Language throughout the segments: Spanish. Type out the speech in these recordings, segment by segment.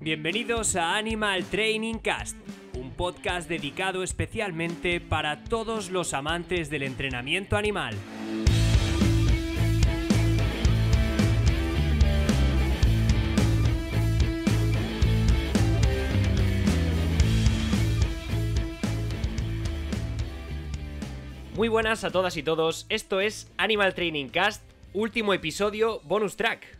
Bienvenidos a Animal Training Cast, un podcast dedicado especialmente para todos los amantes del entrenamiento animal. Muy buenas a todas y todos, esto es Animal Training Cast, último episodio bonus track.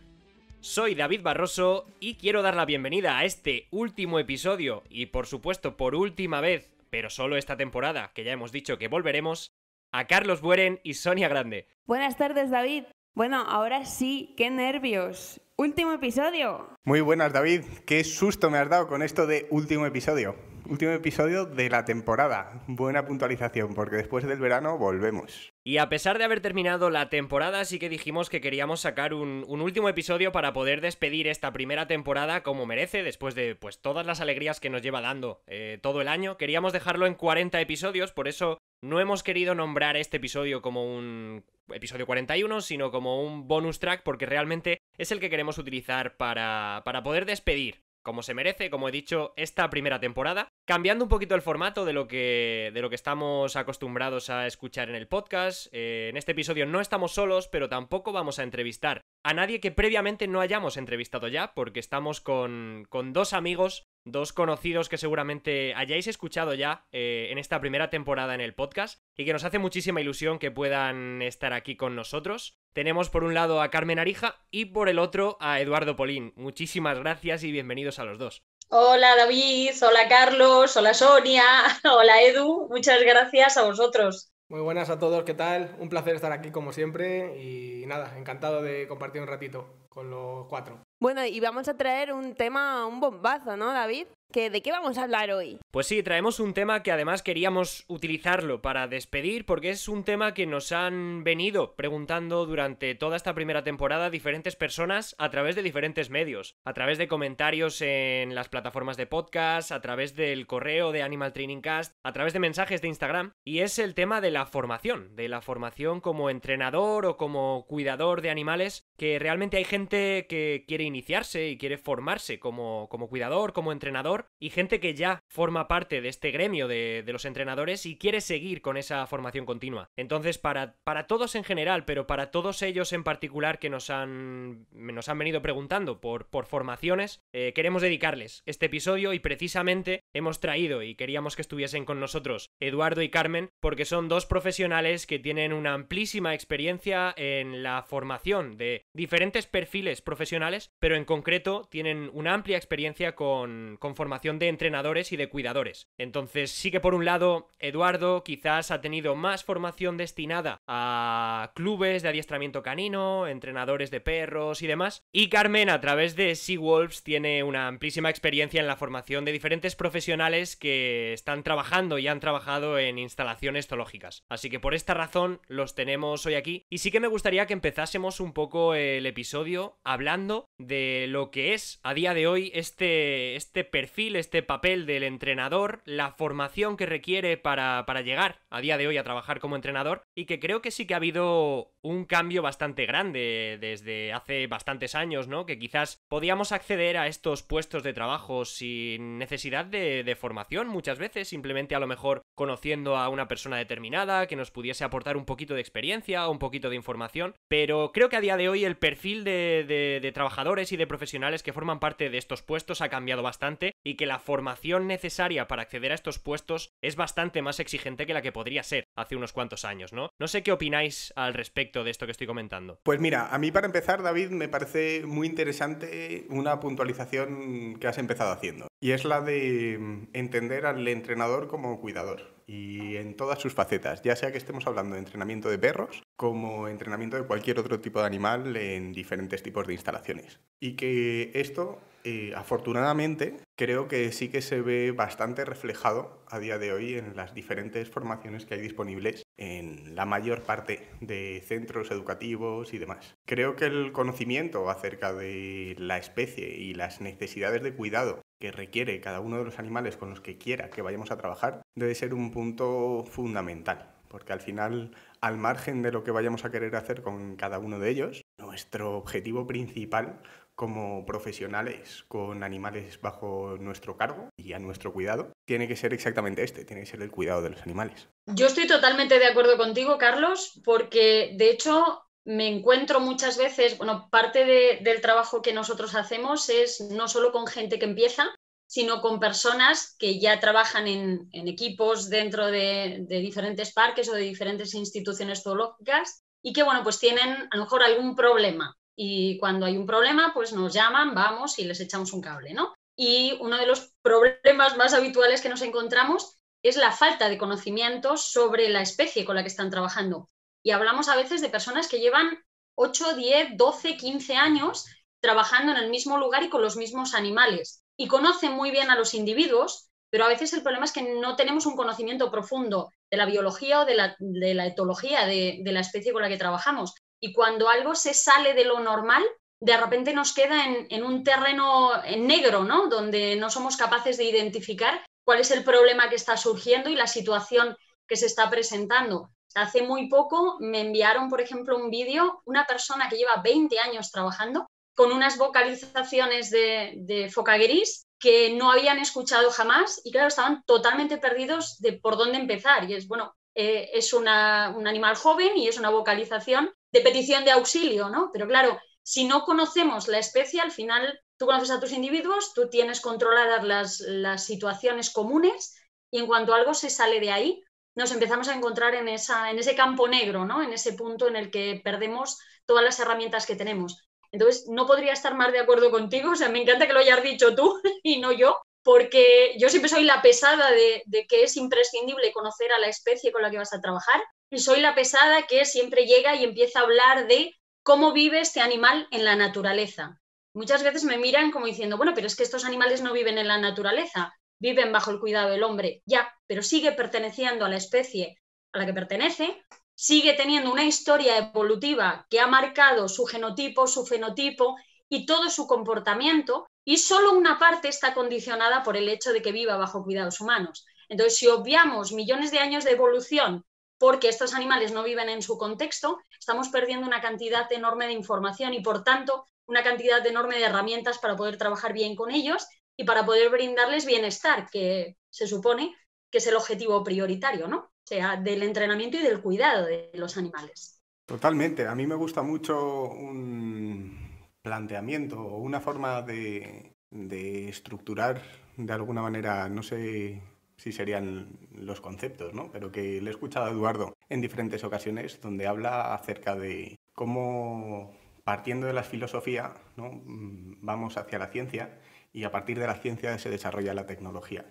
Soy David Barroso y quiero dar la bienvenida a este último episodio y por supuesto por última vez, pero solo esta temporada, que ya hemos dicho que volveremos, a Carlos Bueren y Sonia Grande. Buenas tardes David. Bueno, ahora sí, qué nervios. Último episodio. Muy buenas David, qué susto me has dado con esto de último episodio último episodio de la temporada. Buena puntualización, porque después del verano volvemos. Y a pesar de haber terminado la temporada, sí que dijimos que queríamos sacar un, último episodio para poder despedir esta primera temporada como merece, después de pues todas las alegrías que nos lleva dando eh, todo el año. Queríamos dejarlo en 40 episodios, por eso no hemos querido nombrar este episodio como un episodio 41, sino como un bonus track, porque realmente es el que queremos utilizar para, para poder despedir como se merece, como he dicho, esta primera temporada, cambiando un poquito el formato de lo que, de lo que estamos acostumbrados a escuchar en el podcast. Eh, en este episodio no estamos solos, pero tampoco vamos a entrevistar a nadie que previamente no hayamos entrevistado ya, porque estamos con, con dos amigos dos conocidos que seguramente hayáis escuchado ya eh, en esta primera temporada en el podcast y que nos hace muchísima ilusión que puedan estar aquí con nosotros. Tenemos por un lado a Carmen Arija y por el otro a Eduardo Polín. Muchísimas gracias y bienvenidos a los dos. Hola David, hola Carlos, hola Sonia, hola Edu, muchas gracias a vosotros. Muy buenas a todos, ¿qué tal? Un placer estar aquí como siempre y nada, encantado de compartir un ratito con los cuatro. Bueno, y vamos a traer un tema, un bombazo, ¿no, David? de qué vamos a hablar hoy. Pues sí, traemos un tema que además queríamos utilizarlo para despedir porque es un tema que nos han venido preguntando durante toda esta primera temporada diferentes personas a través de diferentes medios, a través de comentarios en las plataformas de podcast, a través del correo de Animal Training Cast, a través de mensajes de Instagram y es el tema de la formación, de la formación como entrenador o como cuidador de animales, que realmente hay gente que quiere iniciarse y quiere formarse como como cuidador, como entrenador y gente que ya forma parte de este gremio de, los entrenadores y quiere seguir con esa formación continua. Entonces, para, para todos en general, pero para todos ellos en particular que nos han, nos han venido preguntando por, por formaciones, eh, queremos dedicarles este episodio y precisamente hemos traído y queríamos que estuviesen con nosotros Eduardo y Carmen porque son dos profesionales que tienen una amplísima experiencia en la formación de diferentes perfiles profesionales, pero en concreto tienen una amplia experiencia con, con formación de entrenadores y de cuidadores. Entonces sí que por un lado Eduardo quizás ha tenido más formación destinada a clubes de adiestramiento canino, entrenadores de perros y demás. Y Carmen a través de Sea Wolves tiene una amplísima experiencia en la formación de diferentes profesionales que están trabajando y han trabajado en instalaciones zoológicas. Así que por esta razón los tenemos hoy aquí. Y sí que me gustaría que empezásemos un poco el episodio hablando de lo que es a día de hoy este, este perfil este papel del entrenador, la formación que requiere para, para llegar a día de hoy a trabajar como entrenador y que creo que sí que ha habido un cambio bastante grande desde hace bastantes años, ¿no? Que quizás podíamos acceder a estos puestos de trabajo sin necesidad de, formación muchas veces, simplemente a lo mejor conociendo a una persona determinada que nos pudiese aportar un poquito de experiencia o un poquito de información, pero creo que a día de hoy el perfil de, de trabajadores y de profesionales que forman parte de estos puestos ha cambiado bastante y que la formación necesaria para acceder a estos puestos es bastante más exigente que la que podría ser hace unos cuantos años, ¿no? No sé qué opináis al respecto de esto que estoy comentando. Pues mira, a mí para empezar, David, me parece muy interesante una puntualización que has empezado haciendo. Y es la de mm, entender al entrenador como cuidador y en todas sus facetas, ya sea que estemos hablando de entrenamiento de perros como entrenamiento de cualquier otro tipo de animal en diferentes tipos de instalaciones. Y que esto eh, afortunadamente, creo que sí que se ve bastante reflejado a día de hoy en las diferentes formaciones que hay disponibles en la mayor parte de centros educativos y demás. Creo que el conocimiento acerca de la especie y las necesidades de cuidado que requiere cada uno de los animales con los que quiera que vayamos a trabajar debe ser un punto fundamental, porque al final, al margen de lo que vayamos a querer hacer con cada uno de ellos, nuestro objetivo principal como profesionales con animales bajo nuestro cargo y a nuestro cuidado tiene que ser exactamente este, tiene que ser el cuidado de los animales. Yo estoy totalmente de acuerdo contigo, Carlos, porque de hecho me encuentro muchas veces, bueno, parte del trabajo que nosotros hacemos es no solo con gente que empieza, sino con personas que ya trabajan en, equipos dentro de, de, diferentes parques o de diferentes instituciones zoológicas y que, bueno, pues tienen a lo mejor algún problema y cuando hay un problema, pues nos llaman, vamos y les echamos un cable, ¿no? Y uno de los problemas más habituales que nos encontramos es la falta de conocimiento sobre la especie con la que están trabajando. Y hablamos a veces de personas que llevan 8, 10, 12, 15 años trabajando en el mismo lugar y con los mismos animales. Y conocen muy bien a los individuos, pero a veces el problema es que no tenemos un conocimiento profundo de la biología o de la, etología de la especie con la que trabajamos. Y cuando algo se sale de lo normal, de repente nos queda en, un terreno en negro, ¿no? Donde no somos capaces de identificar cuál es el problema que está surgiendo y la situación que se está presentando. Hace muy poco me enviaron, por ejemplo, un vídeo, una persona que lleva 20 años trabajando con unas vocalizaciones de, de gris que no habían escuchado jamás y claro, estaban totalmente perdidos de por dónde empezar. Y es, bueno, eh, es un animal joven y es una vocalización de petición de auxilio, ¿no? Pero claro, si no conocemos la especie, al final tú conoces a tus individuos, tú tienes controladas las, situaciones comunes y en cuanto algo se sale de ahí, nos empezamos a encontrar en, esa, en ese campo negro, ¿no? en ese punto en el que perdemos todas las herramientas que tenemos. Entonces, no podría estar más de acuerdo contigo, o sea, me encanta que lo hayas dicho tú y no yo, porque yo siempre soy la pesada de que es imprescindible conocer a la especie con la que vas a trabajar, y soy la pesada que siempre llega y empieza a hablar de cómo vive este animal en la naturaleza. Muchas veces me miran como diciendo, bueno, pero es que estos animales no viven en la naturaleza, viven bajo el cuidado del hombre, ya, pero sigue perteneciendo a la especie a la que pertenece, sigue teniendo una historia evolutiva que ha marcado su genotipo, su fenotipo y todo su comportamiento, y solo una parte está condicionada por el hecho de que viva bajo cuidados humanos. Entonces, si obviamos millones de años de evolución porque estos animales no viven en su contexto, estamos perdiendo una cantidad enorme de información y, por tanto, una cantidad enorme de herramientas para poder trabajar bien con ellos y para poder brindarles bienestar, que se supone que es el objetivo prioritario, ¿no? O sea, del entrenamiento y del cuidado de los animales. Totalmente. A mí me gusta mucho un planteamiento o una forma de, de estructurar de alguna manera, no sé si serían los conceptos, ¿no? Pero que le he escuchado a Eduardo en diferentes ocasiones donde habla acerca de cómo partiendo de la filosofía ¿no? Mm, vamos hacia la ciencia y a partir de la ciencia se desarrolla la tecnología.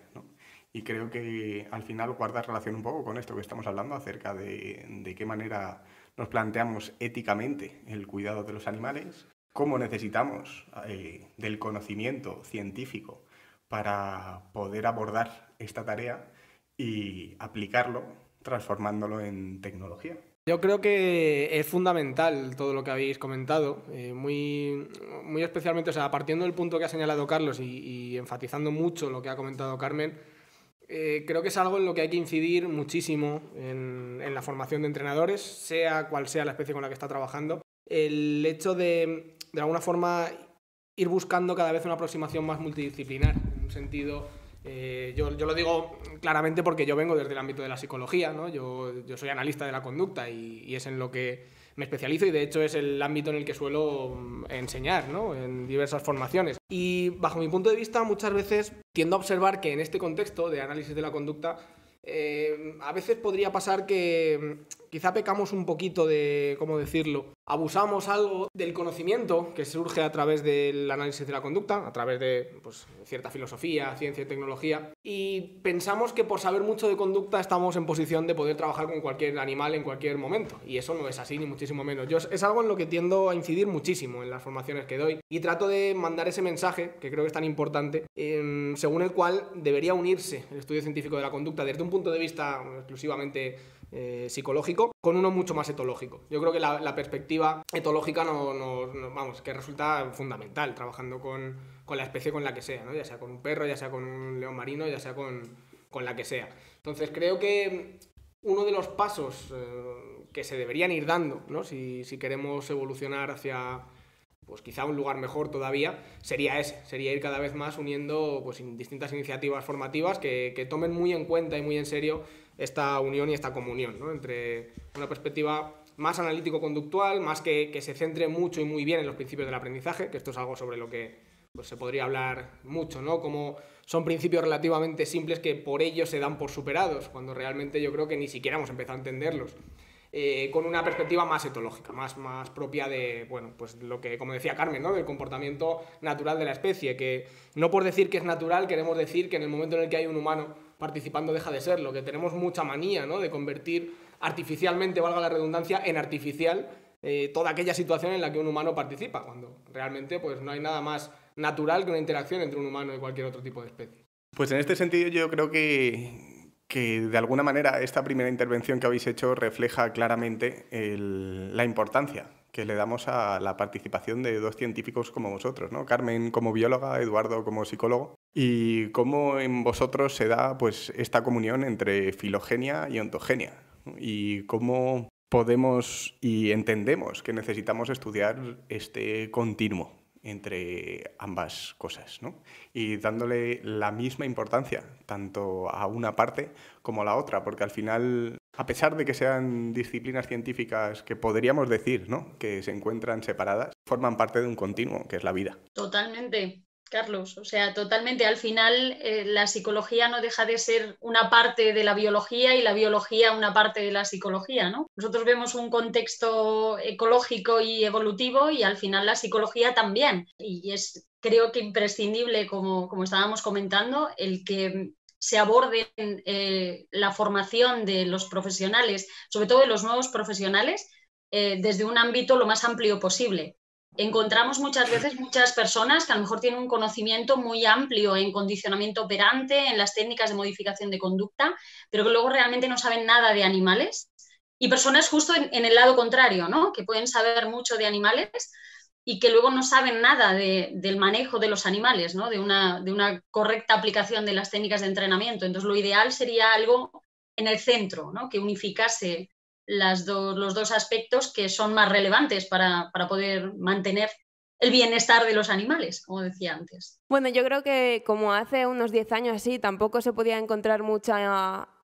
Y creo que al final guarda relación un poco con esto que estamos hablando acerca de, qué manera nos planteamos éticamente el cuidado de los animales, cómo necesitamos eh, del conocimiento científico para poder abordar esta tarea y aplicarlo transformándolo en tecnología. Yo creo que es fundamental todo lo que habéis comentado, eh, muy, muy especialmente, o sea, partiendo del punto que ha señalado Carlos y, enfatizando mucho lo que ha comentado Carmen, eh, creo que es algo en lo que hay que incidir muchísimo en, en, la formación de entrenadores, sea cual sea la especie con la que está trabajando. El hecho de, de alguna forma, ir buscando cada vez una aproximación más multidisciplinar, en un sentido eh, yo, lo digo claramente porque yo vengo desde el ámbito de la psicología, ¿no? yo, soy analista de la conducta y, es en lo que me especializo y de hecho es el ámbito en el que suelo mm, enseñar ¿no? en diversas formaciones. Y bajo mi punto de vista muchas veces tiendo a observar que en este contexto de análisis de la conducta eh, a veces podría pasar que quizá pecamos un poquito de, ¿cómo decirlo? Abusamos algo del conocimiento que surge a través del análisis de la conducta, a través de pues, cierta filosofía, ciencia y tecnología, y pensamos que por saber mucho de conducta estamos en posición de poder trabajar con cualquier animal en cualquier momento, y eso no es así ni muchísimo menos. Yo es algo en lo que tiendo a incidir muchísimo en las formaciones que doy, y trato de mandar ese mensaje, que creo que es tan importante, según el cual debería unirse el estudio científico de la conducta desde un punto de vista exclusivamente eh, psicológico con uno mucho más etológico. Yo creo que la, perspectiva etológica no, vamos, que resulta fundamental trabajando con, la especie con la que sea, ya sea con un perro, ya sea con un león marino, ya sea con, la que sea. Entonces creo que uno de los pasos eh, que se deberían ir dando, ¿no? si, queremos evolucionar hacia, pues quizá un lugar mejor todavía, sería ese, sería ir cada vez más uniendo pues, distintas iniciativas formativas que, tomen muy en cuenta y muy en serio esta unión y esta comunión, ¿no? entre una perspectiva más analítico-conductual, más que, que, se centre mucho y muy bien en los principios del aprendizaje, que esto es algo sobre lo que pues, se podría hablar mucho, ¿no? Como son principios relativamente simples que por ello se dan por superados, cuando realmente yo creo que ni siquiera hemos empezado a entenderlos. Eh, con una perspectiva más etológica, más, más propia de, bueno, pues lo que, como decía Carmen, ¿no? del comportamiento natural de la especie, que no por decir que es natural queremos decir que en el momento en el que hay un humano participando deja de serlo, que tenemos mucha manía ¿no? de convertir artificialmente, valga la redundancia, en artificial eh, toda aquella situación en la que un humano participa, cuando realmente pues, no hay nada más natural que una interacción entre un humano y cualquier otro tipo de especie. Pues en este sentido yo creo que, de alguna manera esta primera intervención que habéis hecho refleja claramente la importancia que le damos a la participación de dos científicos como vosotros, ¿no? Carmen como bióloga, Eduardo como psicólogo, y cómo en vosotros se da pues, esta comunión entre filogenia y ontogenia, y cómo podemos y entendemos que necesitamos estudiar este continuo entre ambas cosas, ¿no? Y dándole la misma importancia tanto a una parte como a la otra, porque al final a pesar de que sean disciplinas científicas que podríamos decir ¿no? que se encuentran separadas, forman parte de un continuo, que es la vida. Totalmente, Carlos. O sea, totalmente. Al final, eh, la psicología no deja de ser una parte de la biología y la biología una parte de la psicología, ¿no? Nosotros vemos un contexto ecológico y evolutivo y al final la psicología también. Y es creo que imprescindible, como, como estábamos comentando, el que se aborden eh, la formación de los profesionales, sobre todo de los nuevos profesionales, eh, desde un ámbito lo más amplio posible. Encontramos muchas veces muchas personas que a lo mejor tienen un conocimiento muy amplio en condicionamiento operante, en las técnicas de modificación de conducta, pero que luego realmente no saben nada de animales. Y personas justo en, el lado contrario, ¿no? que pueden saber mucho de animales, y que luego no saben nada del manejo de los animales, ¿no? de, una, de una correcta aplicación de las técnicas de entrenamiento. Entonces, lo ideal sería algo en el centro, que unificase las los dos aspectos que son más relevantes para, para poder mantener el bienestar de los animales, como decía antes. Bueno, yo creo que como hace unos 10 años así, tampoco se podía encontrar mucha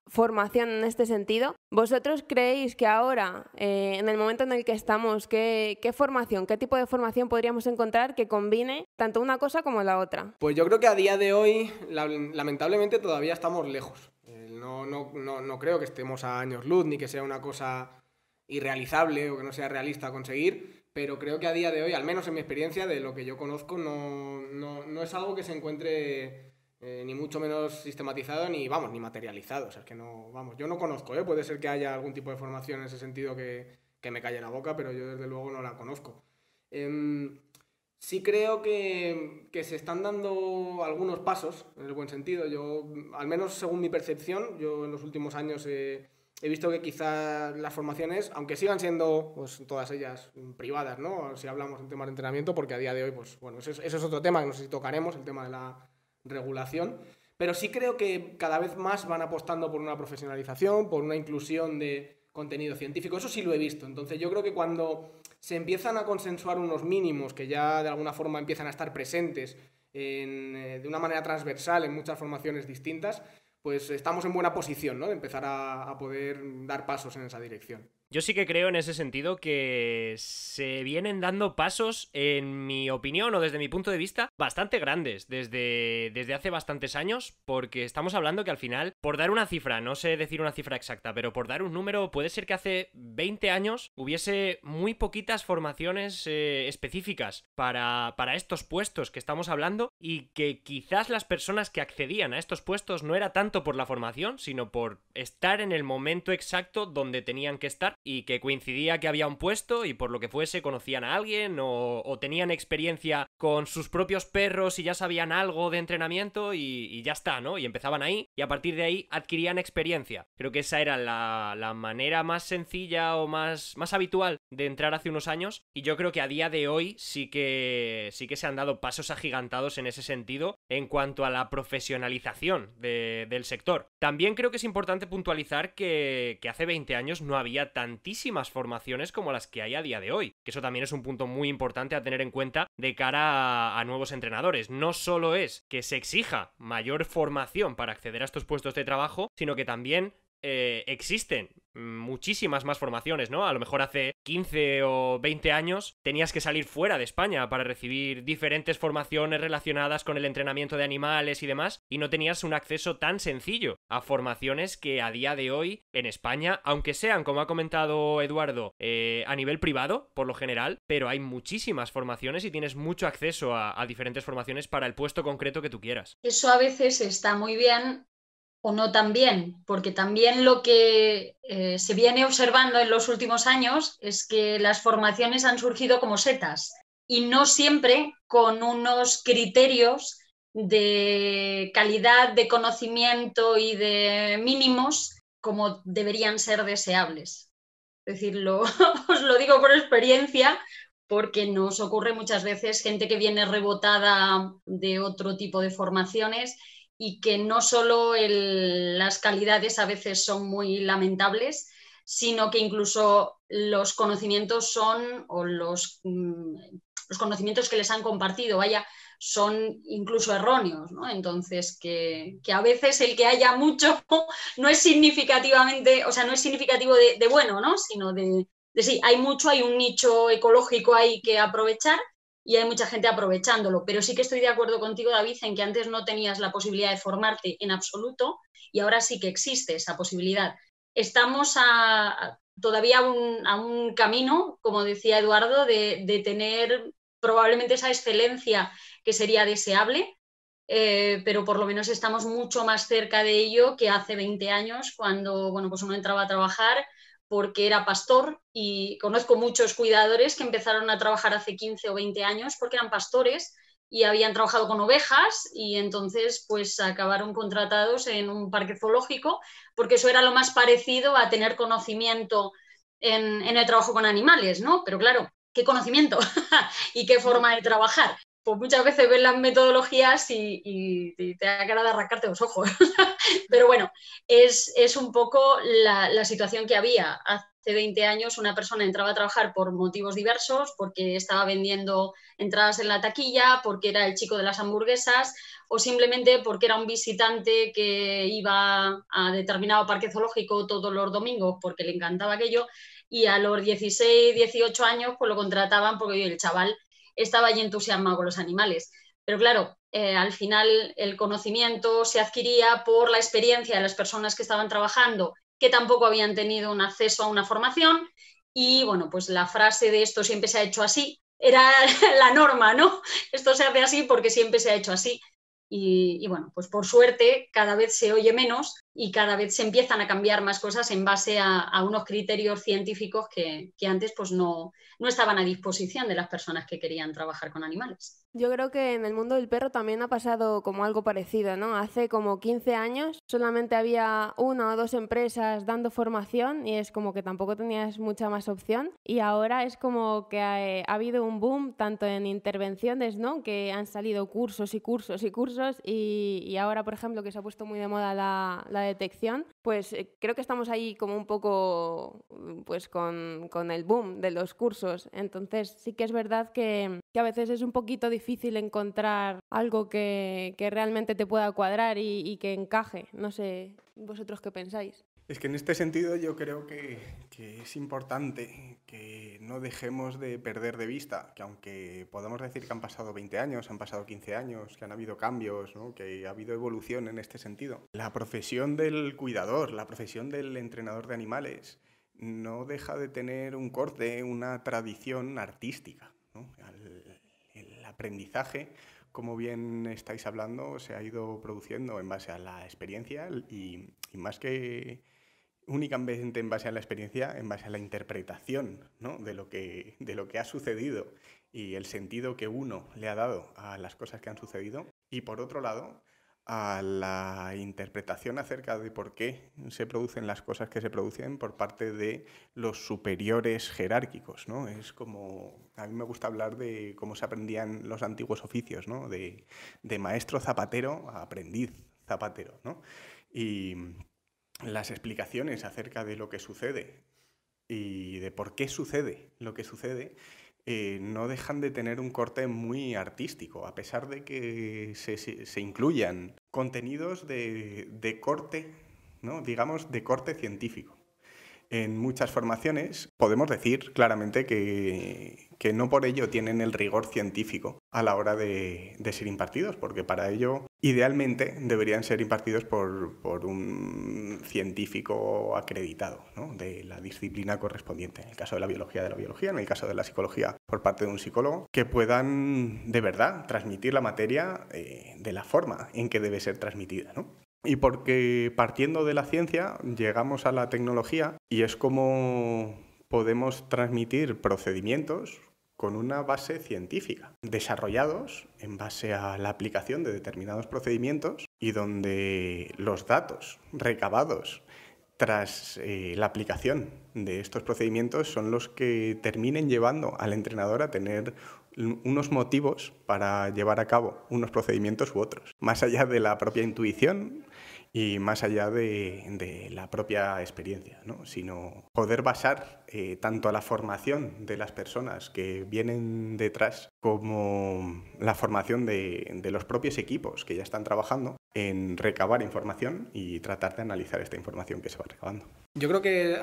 formación en este sentido. ¿Vosotros creéis que ahora, eh, en el momento en el que estamos, ¿qué, formación, qué tipo de formación podríamos encontrar que combine tanto una cosa como la otra? Pues yo creo que a día de hoy, lamentablemente, todavía estamos lejos. Eh, no, no, creo que estemos a años luz ni que sea una cosa irrealizable o que no sea realista conseguir, pero creo que a día de hoy, al menos en mi experiencia, de lo que yo conozco, no, no es algo que se encuentre eh, ni mucho menos sistematizado, ni vamos, ni materializado. es que no, vamos, yo no conozco, ¿eh? puede ser que haya algún tipo de formación en ese sentido que, que me calle la boca, pero yo desde luego no la conozco. Em, sí creo que, se están dando algunos pasos, en el buen sentido. Yo, al menos según mi percepción, yo en los últimos años he, visto que quizás las formaciones, aunque sigan siendo pues, todas ellas privadas, ¿no? Si hablamos en temas de entrenamiento, porque a día de hoy, pues bueno, ese, es otro tema que no sé si tocaremos, el tema de la regulación. Pero sí creo que cada vez más van apostando por una profesionalización, por una inclusión de contenido científico. Eso sí lo he visto. Entonces yo creo que cuando se empiezan a consensuar unos mínimos que ya de alguna forma empiezan a estar presentes eh, de una manera transversal en muchas formaciones distintas, pues estamos en buena posición ¿no? de empezar a poder dar pasos en esa dirección. Yo sí que creo en ese sentido que se vienen dando pasos, en mi opinión o desde mi punto de vista, bastante grandes desde, desde hace bastantes años, porque estamos hablando que al final, por dar una cifra, no sé decir una cifra exacta, pero por dar un número, puede ser que hace 20 años hubiese muy poquitas formaciones eh, específicas para, para estos puestos que estamos hablando y que quizás las personas que accedían a estos puestos no era tanto por la formación, sino por estar en el momento exacto donde tenían que estar y que coincidía que había un puesto y por lo que fuese conocían a alguien o, tenían experiencia con sus propios perros y ya sabían algo de entrenamiento y, ya está, ¿no? Y empezaban ahí y a partir de ahí adquirían experiencia. Creo que esa era la, manera más sencilla o más, más habitual de entrar hace unos años y yo creo que a día de hoy sí que, sí que se han dado pasos agigantados en ese sentido en cuanto a la profesionalización del sector. También creo que es importante puntualizar que, que hace 20 años no había tan tantísimas formaciones como las que hay a día de hoy. Que eso también es un punto muy importante a tener en cuenta de cara a, a nuevos entrenadores. No solo es que se exija mayor formación para acceder a estos puestos de trabajo, sino que también eh, existen muchísimas más formaciones, ¿no? A lo mejor hace 15 o 20 años tenías que salir fuera de España para recibir diferentes formaciones relacionadas con el entrenamiento de animales y demás, y no tenías un acceso tan sencillo a formaciones que a día de hoy en España, aunque sean, como ha comentado Eduardo, eh, a nivel privado, por lo general, pero hay muchísimas formaciones y tienes mucho acceso a diferentes formaciones para el puesto concreto que tú quieras. Eso a veces está muy bien, o no también porque también lo que eh, se viene observando en los últimos años es que las formaciones han surgido como setas y no siempre con unos criterios de calidad de conocimiento y de mínimos como deberían ser deseables. Es decir, os lo digo por experiencia, porque nos ocurre muchas veces gente que viene rebotada de otro tipo de formaciones y que no solo las calidades a veces son muy lamentables, sino que incluso los conocimientos son, o los, mm, los conocimientos que les han compartido, vaya, son incluso erróneos, ¿no? Entonces, que, a veces el que haya mucho no es significativamente, o sea, no es significativo de, bueno, ¿no? Sino de, de, sí, hay mucho, hay un nicho ecológico hay que aprovechar, y hay mucha gente aprovechándolo. Pero sí que estoy de acuerdo contigo, David, en que antes no tenías la posibilidad de formarte en absoluto y ahora sí que existe esa posibilidad. Estamos todavía a un camino, como decía Eduardo, de, tener probablemente esa excelencia que sería deseable, eh, pero por lo menos estamos mucho más cerca de ello que hace 20 años, cuando bueno, pues uno entraba a trabajar porque era pastor y conozco muchos cuidadores que empezaron a trabajar hace 15 o 20 años porque eran pastores y habían trabajado con ovejas y entonces pues acabaron contratados en un parque zoológico porque eso era lo más parecido a tener conocimiento en, en el trabajo con animales, ¿no? Pero claro, ¿qué conocimiento y qué forma de trabajar? pues muchas veces ves las metodologías y, te da cara de arrancarte los ojos. Pero bueno, es, un poco la, la, situación que había. Hace 20 años una persona entraba a trabajar por motivos diversos, porque estaba vendiendo entradas en la taquilla, porque era el chico de las hamburguesas o simplemente porque era un visitante que iba a determinado parque zoológico todos los domingos porque le encantaba aquello y a los 16, 18 años pues lo contrataban porque el chaval estaba allí entusiasmado con los animales. Pero claro, eh, al final el conocimiento se adquiría por la experiencia de las personas que estaban trabajando, que tampoco habían tenido un acceso a una formación. Y bueno, pues la frase de esto siempre se ha hecho así, era la norma, ¿no? Esto se hace así porque siempre se ha hecho así. y bueno, pues por suerte cada vez se oye menos, y cada vez se empiezan a cambiar más cosas en base a, unos criterios científicos que, antes pues no, estaban a disposición de las personas que querían trabajar con animales. Yo creo que en el mundo del perro también ha pasado como algo parecido, ¿no? Hace como 15 años solamente había una o dos empresas dando formación y es como que tampoco tenías mucha más opción. Y ahora es como que ha, eh, habido un boom tanto en intervenciones, ¿no? Que han salido cursos y cursos y cursos y, ahora, por ejemplo, que se ha puesto muy de moda la, detección, pues eh, creo que estamos ahí como un poco pues con, con, el boom de los cursos. Entonces sí que es verdad que, que a veces es un poquito difícil difícil encontrar algo que, realmente te pueda cuadrar y, que encaje. No sé, vosotros qué pensáis. Es que en este sentido yo creo que, es importante que no dejemos de perder de vista, que aunque podamos decir que han pasado 20 años, han pasado 15 años, que han habido cambios, que ha habido evolución en este sentido, la profesión del cuidador, la profesión del entrenador de animales, no deja de tener un corte, una tradición artística aprendizaje, como bien estáis hablando, se ha ido produciendo en base a la experiencia y, más que únicamente en base a la experiencia, en base a la interpretación de, lo que, de lo que ha sucedido y el sentido que uno le ha dado a las cosas que han sucedido. Y por otro lado, a la interpretación acerca de por qué se producen las cosas que se producen por parte de los superiores jerárquicos, ¿no? Es como, a mí me gusta hablar de cómo se aprendían los antiguos oficios, ¿no? De, maestro zapatero a aprendiz zapatero, Y las explicaciones acerca de lo que sucede y de por qué sucede lo que sucede eh, no dejan de tener un corte muy artístico, a pesar de que se, incluyan contenidos de, corte, digamos, de corte científico. En muchas formaciones podemos decir claramente que, no por ello tienen el rigor científico a la hora de ser impartidos, porque para ello Idealmente deberían ser impartidos por, por un científico acreditado de la disciplina correspondiente, en el caso de la biología de la biología, en el caso de la psicología por parte de un psicólogo, que puedan de verdad transmitir la materia eh, de la forma en que debe ser transmitida. Y porque partiendo de la ciencia llegamos a la tecnología y es como podemos transmitir procedimientos con una base científica, desarrollados en base a la aplicación de determinados procedimientos y donde los datos recabados tras eh, la aplicación de estos procedimientos son los que terminen llevando al entrenador a tener unos motivos para llevar a cabo unos procedimientos u otros. Más allá de la propia intuición, y más allá de, la propia experiencia, sino poder basar eh, tanto la formación de las personas que vienen detrás como la formación de, los propios equipos que ya están trabajando en recabar información y tratar de analizar esta información que se va recabando. Yo creo que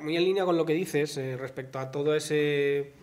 muy en línea con lo que dices eh, respecto a todo ese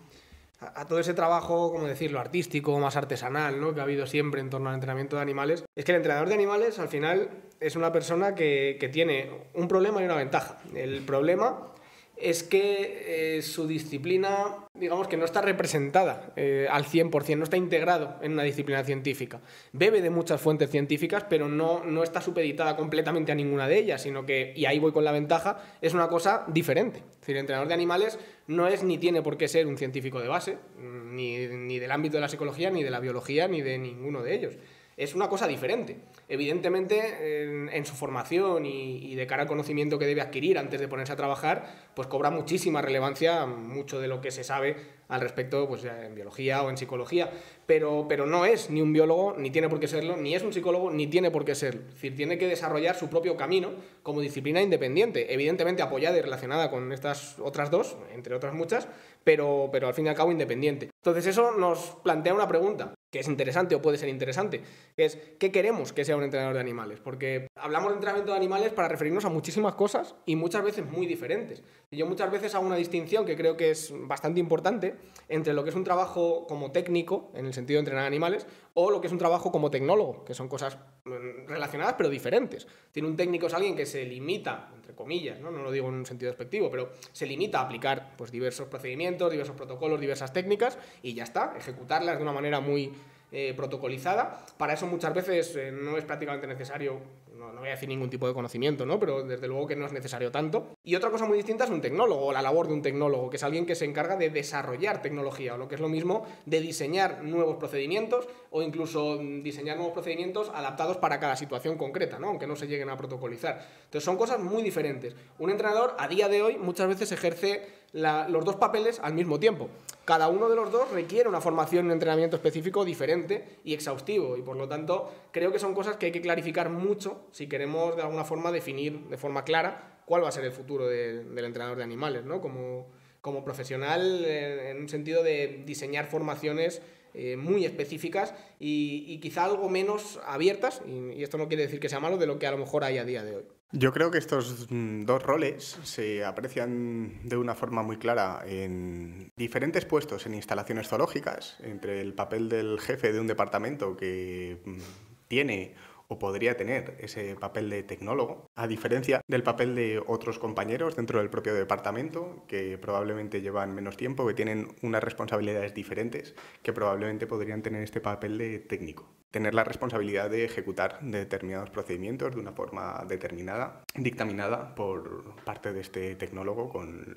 a, todo ese trabajo, como decirlo, artístico, más artesanal, ¿no? que ha habido siempre en torno al entrenamiento de animales, es que el entrenador de animales al final es una persona que, tiene un problema y una ventaja. El problema es que eh, su disciplina, digamos que no está representada eh, al 100%, no está integrado en una disciplina científica. Bebe de muchas fuentes científicas, pero no, no está supeditada completamente a ninguna de ellas, sino que, y ahí voy con la ventaja, es una cosa diferente. Es decir, el entrenador de animales no es ni tiene por qué ser un científico de base, ni, del ámbito de la psicología, ni de la biología, ni de ninguno de ellos es una cosa diferente. Evidentemente, en, su formación y, y, de cara al conocimiento que debe adquirir antes de ponerse a trabajar, pues cobra muchísima relevancia mucho de lo que se sabe al respecto pues, ya en biología o en psicología, pero, pero no es ni un biólogo, ni tiene por qué serlo, ni es un psicólogo, ni tiene por qué serlo. Es decir, tiene que desarrollar su propio camino como disciplina independiente, evidentemente apoyada y relacionada con estas otras dos, entre otras muchas, pero, pero al fin y al cabo independiente. Entonces eso nos plantea una pregunta que es interesante o puede ser interesante, es qué queremos que sea un entrenador de animales, porque hablamos de entrenamiento de animales para referirnos a muchísimas cosas y muchas veces muy diferentes. Yo muchas veces hago una distinción que creo que es bastante importante entre lo que es un trabajo como técnico, en el sentido de entrenar animales, o lo que es un trabajo como tecnólogo, que son cosas mm, relacionadas pero diferentes. Tiene un técnico es alguien que se limita, entre comillas, ¿no? lo digo en un sentido despectivo, pero se limita a aplicar pues, diversos procedimientos, diversos protocolos, diversas técnicas y ya está, ejecutarlas de una manera muy eh, protocolizada. Para eso muchas veces eh, no es prácticamente necesario no, voy a decir ningún tipo de conocimiento, ¿no? Pero desde luego que no es necesario tanto. Y otra cosa muy distinta es un tecnólogo, o la labor de un tecnólogo, que es alguien que se encarga de desarrollar tecnología, o lo que es lo mismo, de diseñar nuevos procedimientos, o incluso mm, diseñar nuevos procedimientos adaptados para cada situación concreta, ¿no? Aunque no se lleguen a protocolizar. Entonces son cosas muy diferentes. Un entrenador a día de hoy muchas veces ejerce los dos papeles al mismo tiempo. Cada uno de los dos requiere una formación y un entrenamiento específico diferente y exhaustivo, y por lo tanto creo que son cosas que hay que clarificar mucho si queremos de alguna forma definir de forma clara cuál va a ser el futuro del entrenador de animales, ¿no? Como, como profesional eh, en, un sentido de diseñar formaciones eh, muy específicas y, quizá algo menos abiertas, y esto no quiere decir que sea malo, de lo que a lo mejor hay a día de hoy. Yo creo que estos mm, dos roles se aprecian de una forma muy clara en diferentes puestos en instalaciones zoológicas, entre el papel del jefe de un departamento que mm, tiene o podría tener ese papel de tecnólogo, a diferencia del papel de otros compañeros dentro del propio departamento, que probablemente llevan menos tiempo, que tienen unas responsabilidades diferentes, que probablemente podrían tener este papel de técnico. Tener la responsabilidad de ejecutar determinados procedimientos de una forma determinada, dictaminada por parte de este tecnólogo con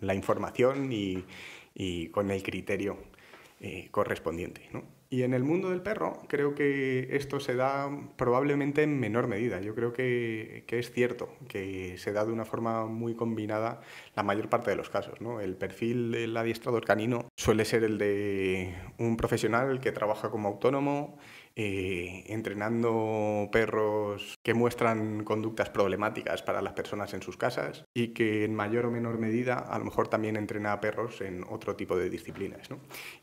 la información y, con el criterio eh, correspondiente. ¿no? Y en el mundo del perro creo que esto se da probablemente en menor medida. Yo creo que, es cierto que se da de una forma muy combinada la mayor parte de los casos. ¿no? El perfil del adiestrador canino suele ser el de un profesional que trabaja como autónomo eh, entrenando perros que muestran conductas problemáticas para las personas en sus casas y que en mayor o menor medida a lo mejor también entrena a perros en otro tipo de disciplinas.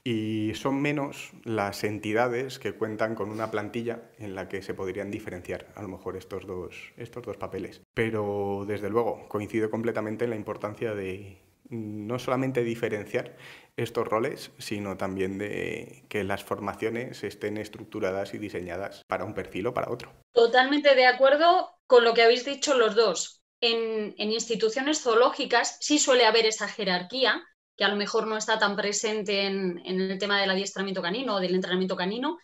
Y son menos las entidades que cuentan con una plantilla en la que se podrían diferenciar a lo mejor estos dos, estos dos papeles. Pero desde luego coincido completamente en la importancia de no solamente diferenciar estos roles, sino también de que las formaciones estén estructuradas y diseñadas para un perfil o para otro. Totalmente de acuerdo con lo que habéis dicho los dos. En, instituciones zoológicas sí suele haber esa jerarquía, que a lo mejor no está tan presente en, el tema del adiestramiento canino o del entrenamiento canino.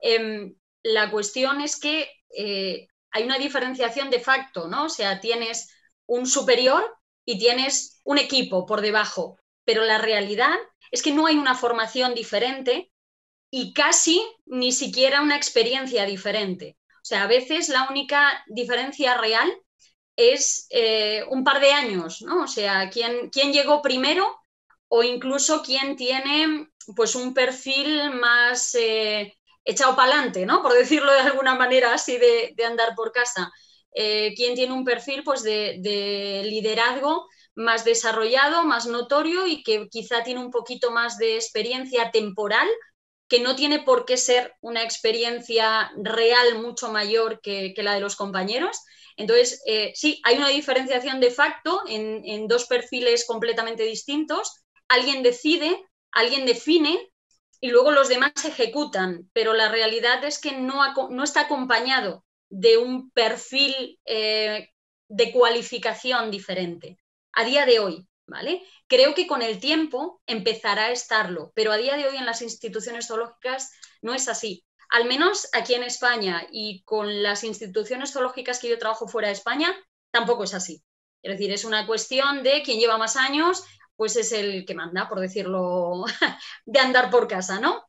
Em, la cuestión es que eh, hay una diferenciación de facto, ¿no? O sea, tienes un superior y tienes un equipo por debajo, pero la realidad es que no hay una formación diferente y casi ni siquiera una experiencia diferente. O sea, a veces la única diferencia real es eh, un par de años, ¿no? O sea, quién, llegó primero o incluso quién tiene pues un perfil más eh, echado para adelante, ¿no? Por decirlo de alguna manera así de, de andar por casa. Eh, ¿Quién tiene un perfil pues, de, liderazgo más desarrollado, más notorio y que quizá tiene un poquito más de experiencia temporal, que no tiene por qué ser una experiencia real mucho mayor que, la de los compañeros. Entonces, eh, sí, hay una diferenciación de facto en, dos perfiles completamente distintos. Alguien decide, alguien define y luego los demás ejecutan, pero la realidad es que no, está acompañado de un perfil eh, de cualificación diferente, a día de hoy, ¿vale? Creo que con el tiempo empezará a estarlo, pero a día de hoy en las instituciones zoológicas no es así. Al menos aquí en España y con las instituciones zoológicas que yo trabajo fuera de España, tampoco es así. Es decir, es una cuestión de quien lleva más años, pues es el que manda, por decirlo, de andar por casa, ¿no?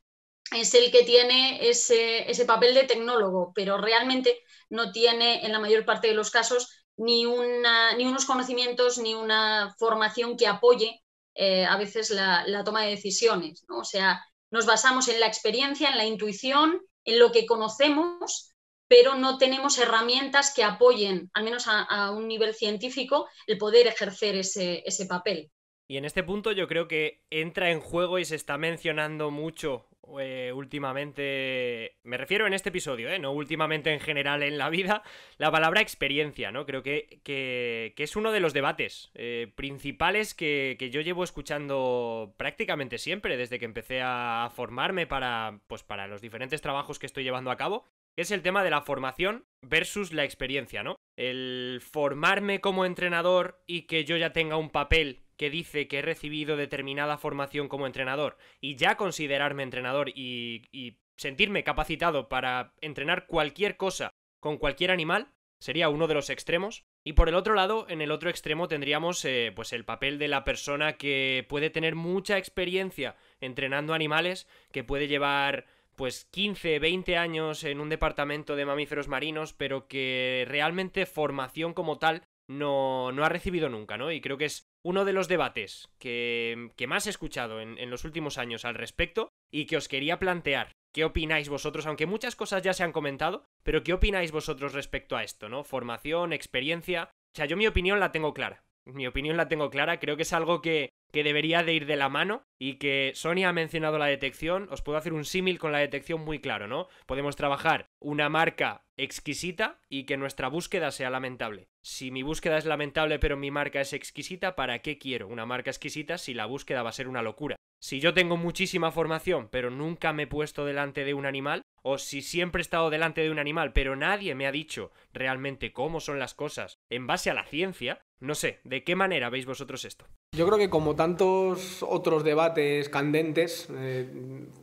es el que tiene ese, papel de tecnólogo, pero realmente no tiene en la mayor parte de los casos ni, una, ni unos conocimientos ni una formación que apoye eh, a veces la, toma de decisiones. ¿no? O sea, nos basamos en la experiencia, en la intuición, en lo que conocemos, pero no tenemos herramientas que apoyen, al menos a, un nivel científico, el poder ejercer ese, ese papel. Y en este punto yo creo que entra en juego y se está mencionando mucho eh, últimamente, me refiero en este episodio, eh, no últimamente en general en la vida, la palabra experiencia, ¿no? Creo que, que, es uno de los debates eh, principales que, que, yo llevo escuchando prácticamente siempre desde que empecé a formarme para, pues, para los diferentes trabajos que estoy llevando a cabo es el tema de la formación versus la experiencia, ¿no? El formarme como entrenador y que yo ya tenga un papel que dice que he recibido determinada formación como entrenador y ya considerarme entrenador y, sentirme capacitado para entrenar cualquier cosa con cualquier animal, sería uno de los extremos. Y por el otro lado, en el otro extremo tendríamos eh, pues el papel de la persona que puede tener mucha experiencia entrenando animales, que puede llevar pues 15, 20 años en un departamento de mamíferos marinos, pero que realmente formación como tal no, no ha recibido nunca, ¿no? Y creo que es uno de los debates que, que más he escuchado en, los últimos años al respecto y que os quería plantear. ¿Qué opináis vosotros? Aunque muchas cosas ya se han comentado, pero ¿qué opináis vosotros respecto a esto, ¿no? Formación, experiencia. O sea, yo mi opinión la tengo clara. Mi opinión la tengo clara, creo que es algo que, que debería de ir de la mano y que Sonia ha mencionado la detección, os puedo hacer un símil con la detección muy claro, ¿no? Podemos trabajar una marca exquisita y que nuestra búsqueda sea lamentable. Si mi búsqueda es lamentable pero mi marca es exquisita, ¿para qué quiero una marca exquisita si la búsqueda va a ser una locura? Si yo tengo muchísima formación pero nunca me he puesto delante de un animal, o si siempre he estado delante de un animal pero nadie me ha dicho realmente cómo son las cosas en base a la ciencia, no sé, ¿de qué manera veis vosotros esto? Yo creo que como tantos otros debates candentes, eh,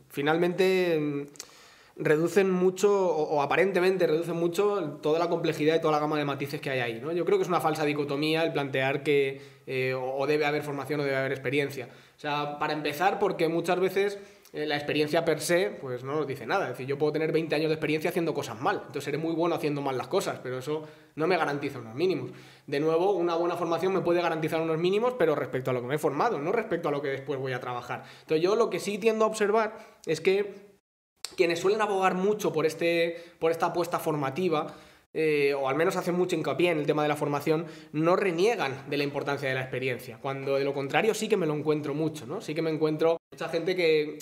finalmente... Mm, reducen mucho, o, aparentemente reducen mucho, toda la complejidad y toda la gama de matices que hay ahí. ¿no? Yo creo que es una falsa dicotomía el plantear que eh, o, debe haber formación o debe haber experiencia. O sea, para empezar, porque muchas veces eh, la experiencia per se pues no nos dice nada. Es decir, yo puedo tener 20 años de experiencia haciendo cosas mal, entonces seré muy bueno haciendo mal las cosas, pero eso no me garantiza unos mínimos. De nuevo, una buena formación me puede garantizar unos mínimos, pero respecto a lo que me he formado, no respecto a lo que después voy a trabajar. Entonces yo lo que sí tiendo a observar es que quienes suelen abogar mucho por, este, por esta apuesta formativa, eh, o al menos hacen mucho hincapié en el tema de la formación, no reniegan de la importancia de la experiencia, cuando de lo contrario sí que me lo encuentro mucho, ¿no? Sí que me encuentro mucha gente que,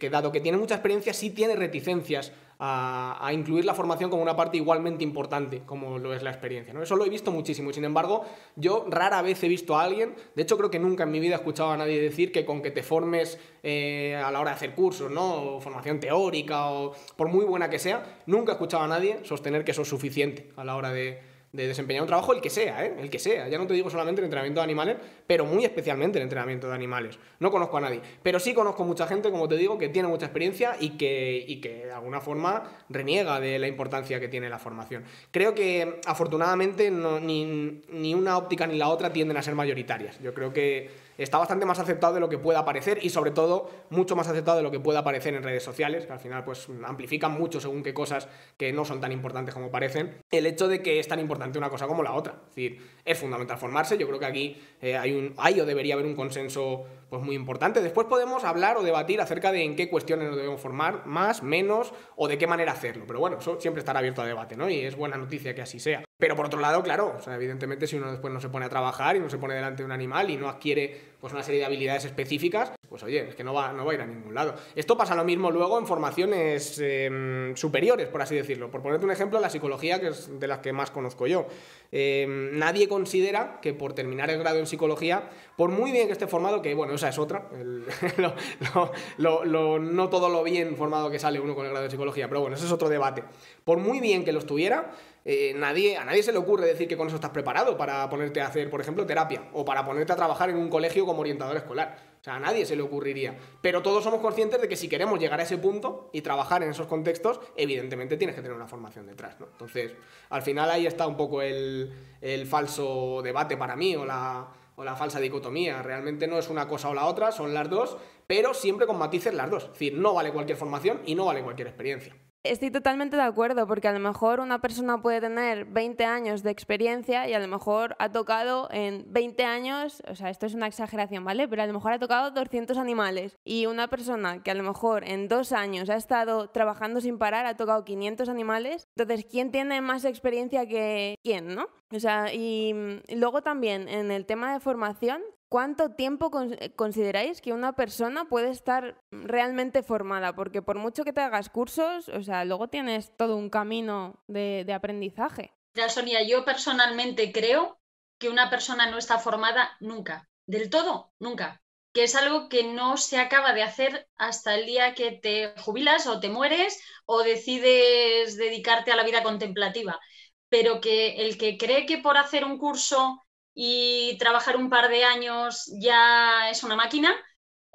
que dado que tiene mucha experiencia, sí tiene reticencias a, incluir la formación como una parte igualmente importante, como lo es la experiencia. ¿no? Eso lo he visto muchísimo y sin embargo yo rara vez he visto a alguien, de hecho creo que nunca en mi vida he escuchado a nadie decir que con que te formes eh, a la hora de hacer cursos, ¿no? o formación teórica, o por muy buena que sea, nunca he escuchado a nadie sostener que eso es suficiente a la hora de de desempeñar un trabajo, el que sea, ¿eh? el que sea. Ya no te digo solamente el entrenamiento de animales, pero muy especialmente el entrenamiento de animales. No conozco a nadie, pero sí conozco mucha gente, como te digo, que tiene mucha experiencia y que, que de alguna forma reniega de la importancia que tiene la formación. Creo que afortunadamente ni, ni una óptica ni la otra tienden a ser mayoritarias. Yo creo que está bastante más aceptado de lo que pueda parecer y sobre todo mucho más aceptado de lo que pueda aparecer en redes sociales, que al final pues amplifican mucho según qué cosas que no son tan importantes como parecen, el hecho de que es tan importante una cosa como la otra. Es decir, es fundamental formarse. Yo creo que aquí eh, hay, un, hay o debería haber un consenso pues, muy importante. Después podemos hablar o debatir acerca de en qué cuestiones nos debemos formar, más, menos, o de qué manera hacerlo. Pero bueno, eso siempre estará abierto a debate, ¿no? Y es buena noticia que así sea. Pero por otro lado, claro, evidentemente si uno después no se pone a trabajar y no se pone delante de un animal y no adquiere pues una serie de habilidades específicas, pues oye, es que no va, no a ir a ningún lado. Esto pasa lo mismo luego en formaciones em, superiores, por así decirlo. Por ponerte un ejemplo, la psicología, que es de las que más conozco yo. Em, nadie considera que por terminar el grado en psicología, por muy bien que esté formado, que bueno, esa es otra, no todo lo bien formado que sale uno con el grado de psicología, pero bueno, ese es otro debate. Por muy bien que lo estuviera... Eh, nadie, a nadie se le ocurre decir que con eso estás preparado para ponerte a hacer, por ejemplo, terapia o para ponerte a trabajar en un colegio como orientador escolar. O sea, a nadie se le ocurriría. Pero todos somos conscientes de que si queremos llegar a ese punto y trabajar en esos contextos, evidentemente tienes que tener una formación detrás, ¿no? Entonces, al final ahí está un poco el, falso debate para mí o la, o la falsa dicotomía. Realmente no es una cosa o la otra, son las dos, pero siempre con matices las dos. Es decir, no vale cualquier formación y no vale cualquier experiencia. Estoy totalmente de acuerdo, porque a lo mejor una persona puede tener 20 años de experiencia y a lo mejor ha tocado en 20 años, o sea, esto es una exageración, ¿vale? Pero a lo mejor ha tocado 200 animales y una persona que a lo mejor en dos años ha estado trabajando sin parar ha tocado 500 animales. Entonces, ¿quién tiene más experiencia que quién, no? O sea, y, mm, y luego también en el tema de formación, ¿Cuánto tiempo eh, consideráis que una persona puede estar realmente formada? Porque por mucho que te hagas cursos, o sea, luego tienes todo un camino de, aprendizaje. Ya, Sonia, yo personalmente creo que una persona no está formada nunca, del todo, nunca. Que es algo que no se acaba de hacer hasta el día que te jubilas o te mueres o decides dedicarte a la vida contemplativa. Pero que el que cree que por hacer un curso y trabajar un par de años ya es una máquina.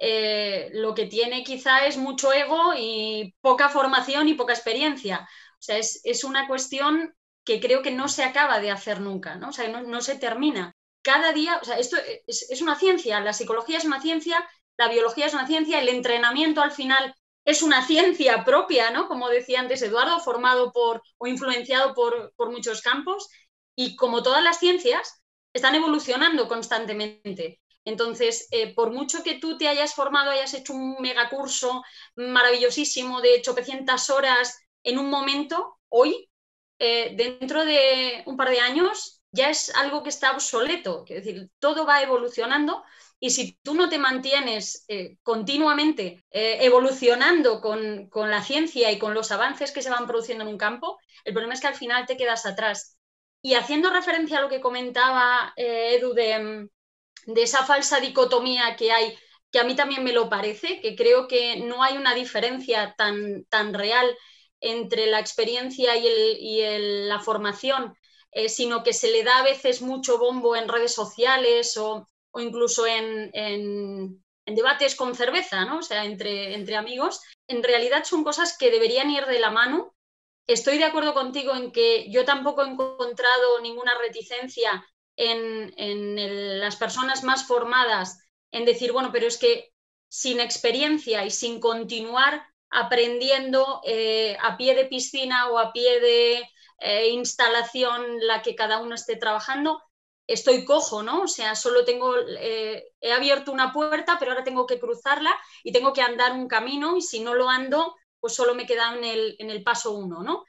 Eh, lo que tiene quizá es mucho ego y poca formación y poca experiencia. O sea, es, es una cuestión que creo que no se acaba de hacer nunca, ¿no? O sea, no, no se termina. Cada día, o sea, esto es, es una ciencia, la psicología es una ciencia, la biología es una ciencia, el entrenamiento al final es una ciencia propia, ¿no? Como decía antes Eduardo, formado por o influenciado por, por muchos campos. Y como todas las ciencias, están evolucionando constantemente. Entonces, eh, por mucho que tú te hayas formado, hayas hecho un megacurso maravillosísimo de 800 horas en un momento, hoy, eh, dentro de un par de años, ya es algo que está obsoleto. Es decir, todo va evolucionando y si tú no te mantienes eh, continuamente evolucionando con, con, la ciencia y con los avances que se van produciendo en un campo, el problema es que al final te quedas atrás. Y haciendo referencia a lo que comentaba eh, Edu mm, de, esa falsa dicotomía que hay, que a mí también me lo parece, que creo que no hay una diferencia tan, tan real entre la experiencia y, la formación, eh, sino que se le da a veces mucho bombo en redes sociales o, incluso en, debates con cerveza, ¿no? o sea, entre, entre amigos. En realidad son cosas que deberían ir de la mano estoy de acuerdo contigo en que yo tampoco he encontrado ninguna reticencia en, las personas más formadas en decir, bueno, pero es que sin experiencia y sin continuar aprendiendo eh, a pie de piscina o a pie de eh, instalación la que cada uno esté trabajando, estoy cojo, ¿no? O sea, solo tengo, eh, he abierto una puerta, pero ahora tengo que cruzarla y tengo que andar un camino y si no lo ando, pues solo me queda en el, en el paso uno, ¿no?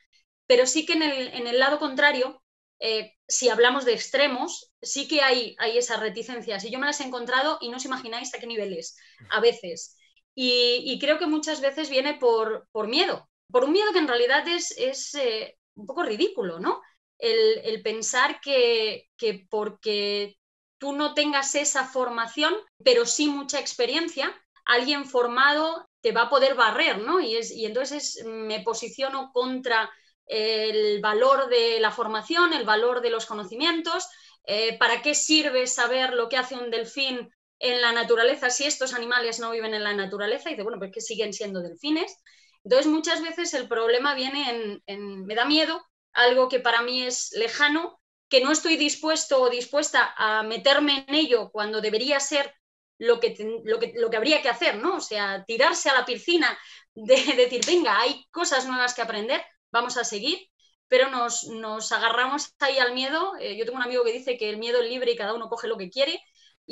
Pero sí que en el, lado contrario, eh, si hablamos de extremos, sí que hay, hay esas reticencias y yo me las he encontrado y no os imagináis a qué niveles a veces. Y, creo que muchas veces viene por, miedo, por un miedo que en realidad es, eh, un poco ridículo, ¿no? El, pensar que, que porque tú no tengas esa formación, pero sí mucha experiencia, alguien formado te va a poder barrer, ¿no? Y, entonces me posiciono contra el valor de la formación, el valor de los conocimientos, eh, para qué sirve saber lo que hace un delfín en la naturaleza si estos animales no viven en la naturaleza, y dice, bueno, pues que siguen siendo delfines. Entonces muchas veces el problema viene en, me da miedo, algo que para mí es lejano, que no estoy dispuesto o dispuesta a meterme en ello cuando debería ser lo que, lo que, habría que hacer, ¿no? O sea, tirarse a la piscina de, decir, venga, hay cosas nuevas que aprender, vamos a seguir, pero nos, agarramos ahí al miedo. Eh, yo tengo un amigo que dice que el miedo es libre y cada uno coge lo que quiere.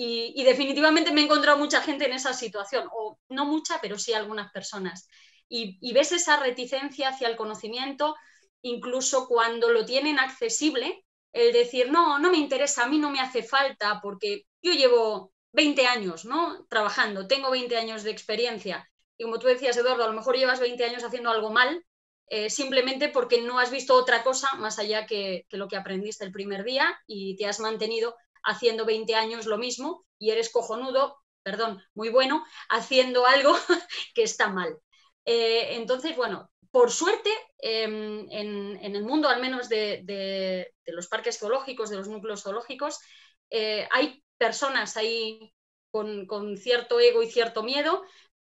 Y, definitivamente me he encontrado mucha gente en esa situación, o no mucha, pero sí algunas personas. Y, y ves esa reticencia hacia el conocimiento, incluso cuando lo tienen accesible, el decir, no, no me interesa, a mí no me hace falta, porque yo llevo 20 años, ¿no? Trabajando, tengo 20 años de experiencia. Y como tú decías, Eduardo, a lo mejor llevas 20 años haciendo algo mal, eh, simplemente porque no has visto otra cosa más allá que, lo que aprendiste el primer día y te has mantenido haciendo 20 años lo mismo y eres cojonudo, perdón, muy bueno, haciendo algo que está mal. Eh, entonces, bueno, por suerte, em, en, el mundo al menos de, los parques zoológicos, de los núcleos zoológicos, eh, hay personas ahí con, cierto ego y cierto miedo,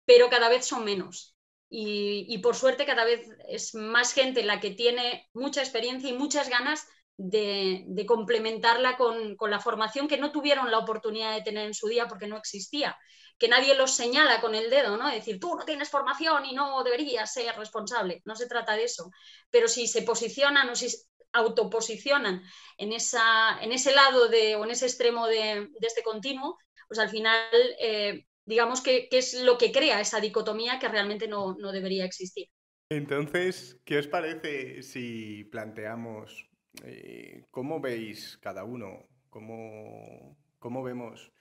pero cada vez son menos. Y, por suerte cada vez es más gente la que tiene mucha experiencia y muchas ganas de, complementarla con, con, la formación que no tuvieron la oportunidad de tener en su día porque no existía, que nadie los señala con el dedo, ¿no? Decir, tú no tienes formación y no deberías ser responsable. No se trata de eso. Pero si se posicionan o si autoposicionan en, esa, en ese lado de, o en ese extremo de, este continuo, pues al final eh, digamos que, es lo que crea esa dicotomía que realmente no, debería existir. Entonces, ¿qué os parece si planteamos eh, cómo veis cada uno? ¿Cómo, cómo vemos?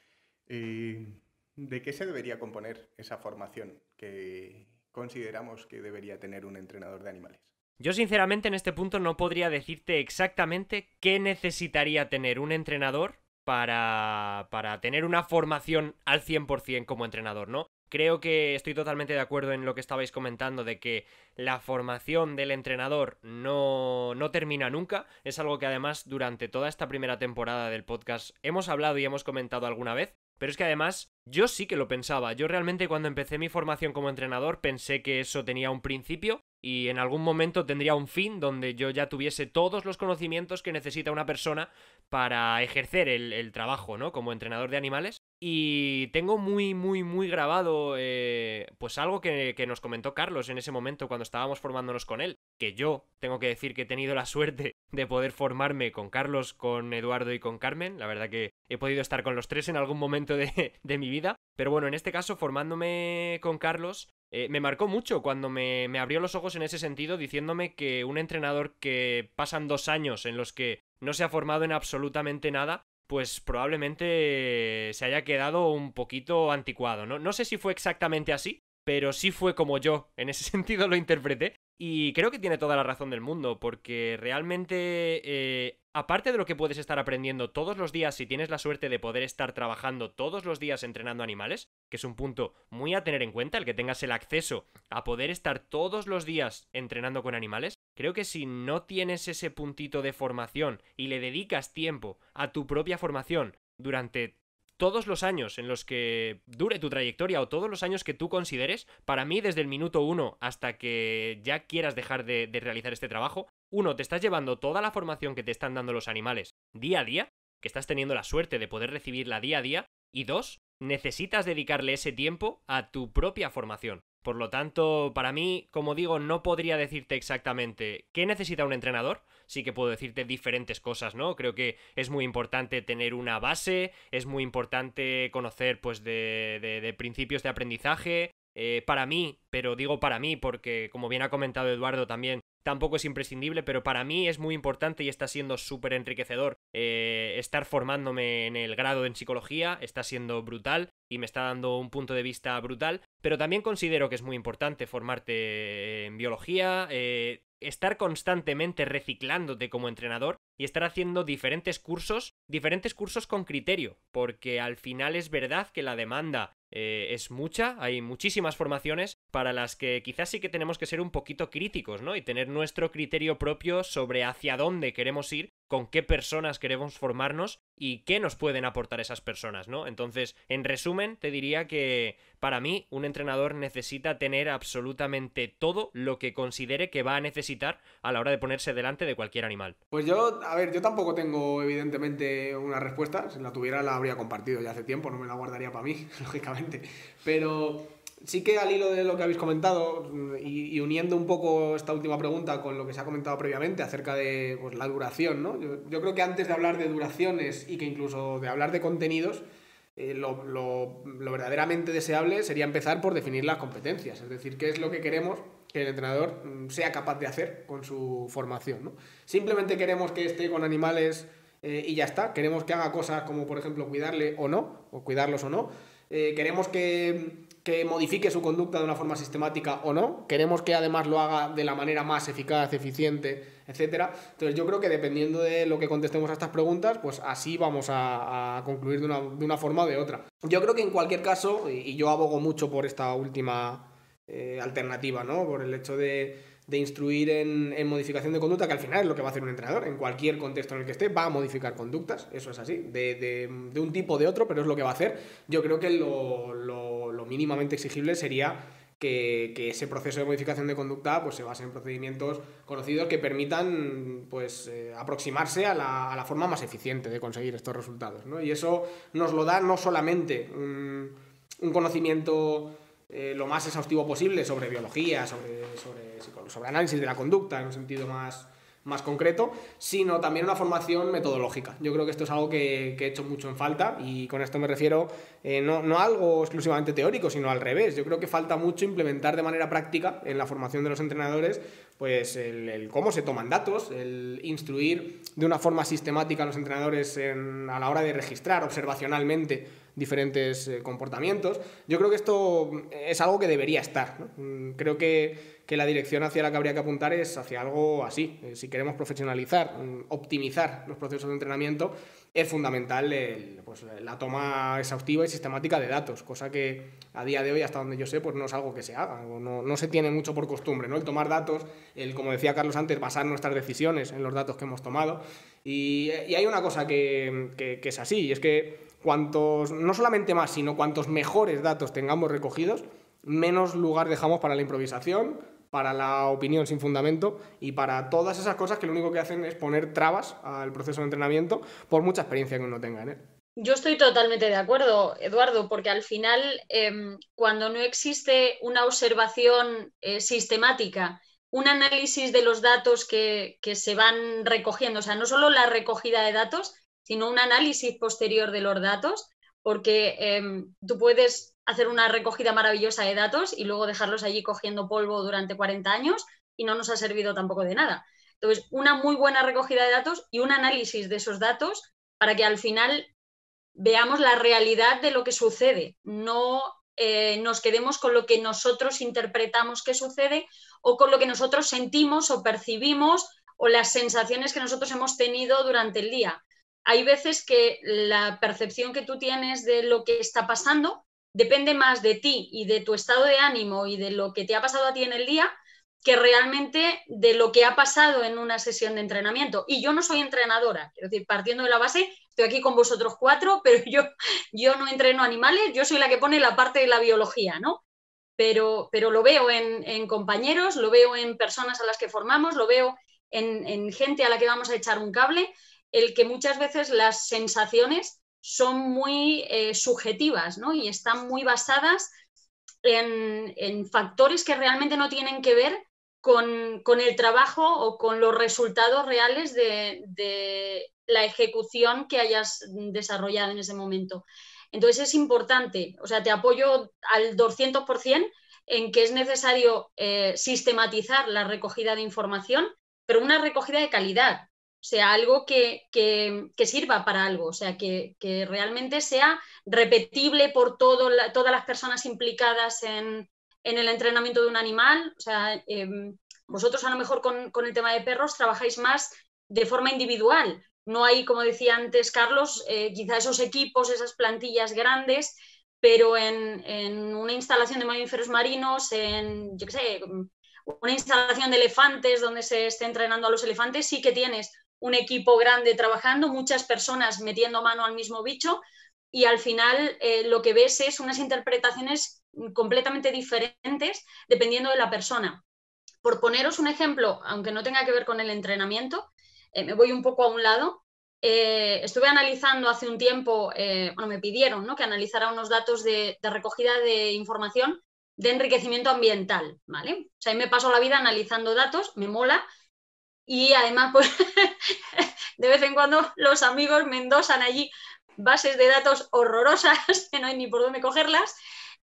Eh, ¿De qué se debería componer esa formación que consideramos que debería tener un entrenador de animales? Yo sinceramente en este punto no podría decirte exactamente qué necesitaría tener un entrenador para, para tener una formación al 100% como entrenador, ¿no? Creo que estoy totalmente de acuerdo en lo que estabais comentando de que la formación del entrenador no, no termina nunca. Es algo que además durante toda esta primera temporada del podcast hemos hablado y hemos comentado alguna vez. Pero es que además yo sí que lo pensaba. Yo realmente cuando empecé mi formación como entrenador pensé que eso tenía un principio y en algún momento tendría un fin donde yo ya tuviese todos los conocimientos que necesita una persona para ejercer el, trabajo, ¿no? Como entrenador de animales. Y tengo muy, muy, muy grabado eh, pues algo que, nos comentó Carlos en ese momento cuando estábamos formándonos con él, que yo tengo que decir que he tenido la suerte de poder formarme con Carlos, con Eduardo y con Carmen, la verdad que he podido estar con los tres en algún momento de, de mi vida, pero bueno, en este caso formándome con Carlos eh, me marcó mucho cuando me, me, abrió los ojos en ese sentido diciéndome que un entrenador que pasan dos años en los que no se ha formado en absolutamente nada, pues probablemente se haya quedado un poquito anticuado. No, no sé si fue exactamente así, pero sí fue como yo, en ese sentido lo interpreté. Y creo que tiene toda la razón del mundo, porque realmente, eh, aparte de lo que puedes estar aprendiendo todos los días si tienes la suerte de poder estar trabajando todos los días entrenando animales, que es un punto muy a tener en cuenta, el que tengas el acceso a poder estar todos los días entrenando con animales, creo que si no tienes ese puntito de formación y le dedicas tiempo a tu propia formación durante todos los años en los que dure tu trayectoria o todos los años que tú consideres, para mí desde el minuto uno hasta que ya quieras dejar de, realizar este trabajo, uno, te estás llevando toda la formación que te están dando los animales día a día, que estás teniendo la suerte de poder recibirla día a día, y dos, necesitas dedicarle ese tiempo a tu propia formación. Por lo tanto, para mí, como digo, no podría decirte exactamente qué necesita un entrenador. Sí que puedo decirte diferentes cosas, ¿no? Creo que es muy importante tener una base, es muy importante conocer, pues, de, de, principios de aprendizaje. Eh, para mí, pero digo para mí porque, como bien ha comentado Eduardo también, tampoco es imprescindible, pero para mí es muy importante y está siendo súper enriquecedor eh, estar formándome en el grado en psicología, está siendo brutal y me está dando un punto de vista brutal, pero también considero que es muy importante formarte en biología, eh, estar constantemente reciclándote como entrenador y estar haciendo diferentes cursos, diferentes cursos con criterio, porque al final es verdad que la demanda eh, es mucha, hay muchísimas formaciones, para las que quizás sí que tenemos que ser un poquito críticos, ¿no? Y tener nuestro criterio propio sobre hacia dónde queremos ir, con qué personas queremos formarnos y qué nos pueden aportar esas personas, ¿no? Entonces, en resumen, te diría que para mí un entrenador necesita tener absolutamente todo lo que considere que va a necesitar a la hora de ponerse delante de cualquier animal. Pues yo, a ver, yo tampoco tengo evidentemente una respuesta, si la tuviera la habría compartido ya hace tiempo, no me la guardaría para mí, lógicamente, pero Sí que al hilo de lo que habéis comentado mm, y, uniendo un poco esta última pregunta con lo que se ha comentado previamente acerca de pues, la duración, ¿no? Yo, creo que antes de hablar de duraciones y que incluso de hablar de contenidos, eh, lo, verdaderamente deseable sería empezar por definir las competencias, es decir, qué es lo que queremos que el entrenador mm, sea capaz de hacer con su formación. ¿no? Simplemente queremos que esté con animales eh, y ya está, queremos que haga cosas como por ejemplo cuidarle o no, o cuidarlos o no, eh, queremos que que modifique su conducta de una forma sistemática o no, queremos que además lo haga de la manera más eficaz, eficiente, etcétera. Entonces yo creo que dependiendo de lo que contestemos a estas preguntas, pues así vamos a, concluir de una, de una, forma o de otra. Yo creo que en cualquier caso, y, yo abogo mucho por esta última eh, alternativa, ¿no? Por el hecho de, instruir en, modificación de conducta, que al final es lo que va a hacer un entrenador, en cualquier contexto en el que esté, va a modificar conductas, eso es así, de, un tipo o de otro, pero es lo que va a hacer. Yo creo que lo mínimamente exigible sería que, ese proceso de modificación de conducta pues, se base en procedimientos conocidos que permitan pues, eh, aproximarse a la, forma más eficiente de conseguir estos resultados. ¿no? Y eso nos lo da no solamente un, conocimiento eh, lo más exhaustivo posible sobre biología, sobre análisis de la conducta en un sentido más más concreto, sino también una formación metodológica. Yo creo que esto es algo que, he hecho mucho en falta y con esto me refiero eh, no, a algo exclusivamente teórico, sino al revés. Yo creo que falta mucho implementar de manera práctica en la formación de los entrenadores pues el, cómo se toman datos, el instruir de una forma sistemática a los entrenadores a la hora de registrar observacionalmente diferentes eh, comportamientos. Yo creo que esto es algo que debería estar. Mm, creo que que la dirección hacia la que habría que apuntar es hacia algo así. Eh, si queremos profesionalizar, mm, optimizar los procesos de entrenamiento, es fundamental pues, la toma exhaustiva y sistemática de datos, cosa que a día de hoy, hasta donde yo sé, pues no es algo que se haga, no, no se tiene mucho por costumbre, ¿no? El tomar datos, el, como decía Carlos antes, basar nuestras decisiones en los datos que hemos tomado. Y, hay una cosa que, que es así, y es que cuantos, no solamente más, sino cuantos mejores datos tengamos recogidos, menos lugar dejamos para la improvisación, para la opinión sin fundamento y para todas esas cosas que lo único que hacen es poner trabas al proceso de entrenamiento por mucha experiencia que uno tenga en ¿eh? él. Yo estoy totalmente de acuerdo, Eduardo, porque al final, em, cuando no existe una observación eh, sistemática, un análisis de los datos que, se van recogiendo, o sea, no solo la recogida de datos, sino un análisis posterior de los datos, porque em, tú puedes hacer una recogida maravillosa de datos y luego dejarlos allí cogiendo polvo durante 40 años y no nos ha servido tampoco de nada. Entonces, una muy buena recogida de datos y un análisis de esos datos para que al final veamos la realidad de lo que sucede, no eh, nos quedemos con lo que nosotros interpretamos que sucede o con lo que nosotros sentimos o percibimos o las sensaciones que nosotros hemos tenido durante el día. Hay veces que la percepción que tú tienes de lo que está pasando depende más de ti y de tu estado de ánimo y de lo que te ha pasado a ti en el día que realmente de lo que ha pasado en una sesión de entrenamiento. Y yo no soy entrenadora, quiero decir, partiendo de la base, estoy aquí con vosotros cuatro, pero yo, yo no entreno animales, yo soy la que pone la parte de la biología, ¿no? Pero, pero lo veo en, compañeros, lo veo en personas a las que formamos, lo veo en gente a la que vamos a echar un cable, el que muchas veces las sensaciones son muy eh, subjetivas y están muy basadas en, factores que realmente no tienen que ver con, el trabajo o con los resultados reales de, la ejecución que hayas desarrollado en ese momento. Entonces es importante, o sea, te apoyo al 200% en que es necesario eh, sistematizar la recogida de información, pero una recogida de calidad, sea, algo que, sirva para algo, o sea, que, realmente sea repetible por todas las personas implicadas en, el entrenamiento de un animal. O sea, em, vosotros a lo mejor con, el tema de perros trabajáis más de forma individual. No hay, como decía antes Carlos, eh, quizá esos equipos, esas plantillas grandes, pero en, en una instalación de mamíferos marinos, en, yo qué sé, una instalación de elefantes donde se esté entrenando a los elefantes, sí que tienes un equipo grande trabajando, muchas personas metiendo mano al mismo bicho y al final eh, lo que ves es unas interpretaciones completamente diferentes dependiendo de la persona. Por poneros un ejemplo, aunque no tenga que ver con el entrenamiento, eh, me voy un poco a un lado. Eh, estuve analizando hace un tiempo, bueno, me pidieron ¿no? que analizara unos datos de, de recogida de información de enriquecimiento ambiental, ¿vale? O sea, ahí me paso la vida analizando datos, me mola, y además pues, de vez en cuando los amigos me endosan allí bases de datos horrorosas que no hay ni por dónde cogerlas.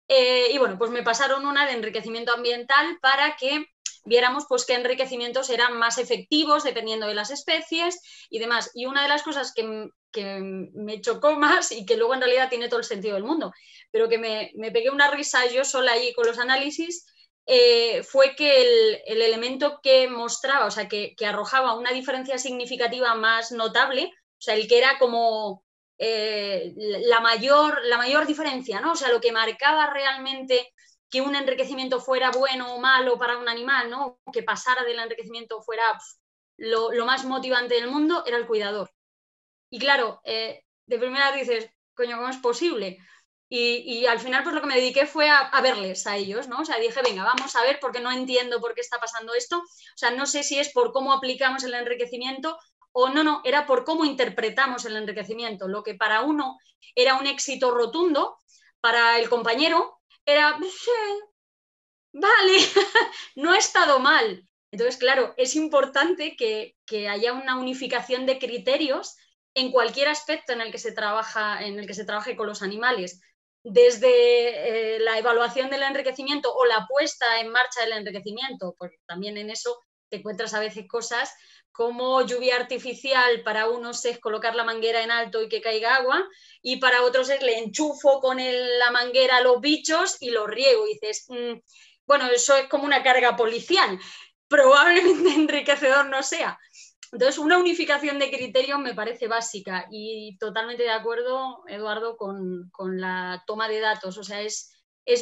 Eh, y bueno, pues me pasaron una de enriquecimiento ambiental para que viéramos pues qué enriquecimientos eran más efectivos dependiendo de las especies y demás. Y una de las cosas que, me chocó más y que luego en realidad tiene todo el sentido del mundo, pero que me, me pegué una risa yo sola allí con los análisis, eh, fue que el, elemento que mostraba, o sea, que, arrojaba una diferencia significativa más notable, o sea, el que era como eh, la, mayor, la mayor diferencia, ¿no? O sea, lo que marcaba realmente que un enriquecimiento fuera bueno o malo para un animal, ¿no? Que pasara del enriquecimiento fuera lo, más motivante del mundo, era el cuidador. Y claro, eh, de primera dices, coño, ¿cómo es posible? Y, al final, pues lo que me dediqué fue a, verles a ellos, ¿no? O sea, dije, venga, vamos a ver, porque no entiendo por qué está pasando esto. O sea, no sé si es por cómo aplicamos el enriquecimiento o no, no, era por cómo interpretamos el enriquecimiento. Lo que para uno era un éxito rotundo, para el compañero era, vale, no ha estado mal. Entonces, claro, es importante que, que haya una unificación de criterios en cualquier aspecto en el que se trabaja, en el que se trabaje con los animales, desde eh, la evaluación del enriquecimiento o la puesta en marcha del enriquecimiento, porque también en eso te encuentras a veces cosas como lluvia artificial, para unos es colocar la manguera en alto y que caiga agua, y para otros es le enchufo con la manguera a los bichos y los riego. Y dices, mm, bueno, eso es como una carga policial, probablemente enriquecedor no sea, entonces, una unificación de criterios me parece básica y totalmente de acuerdo, Eduardo, con, la toma de datos. O sea, es,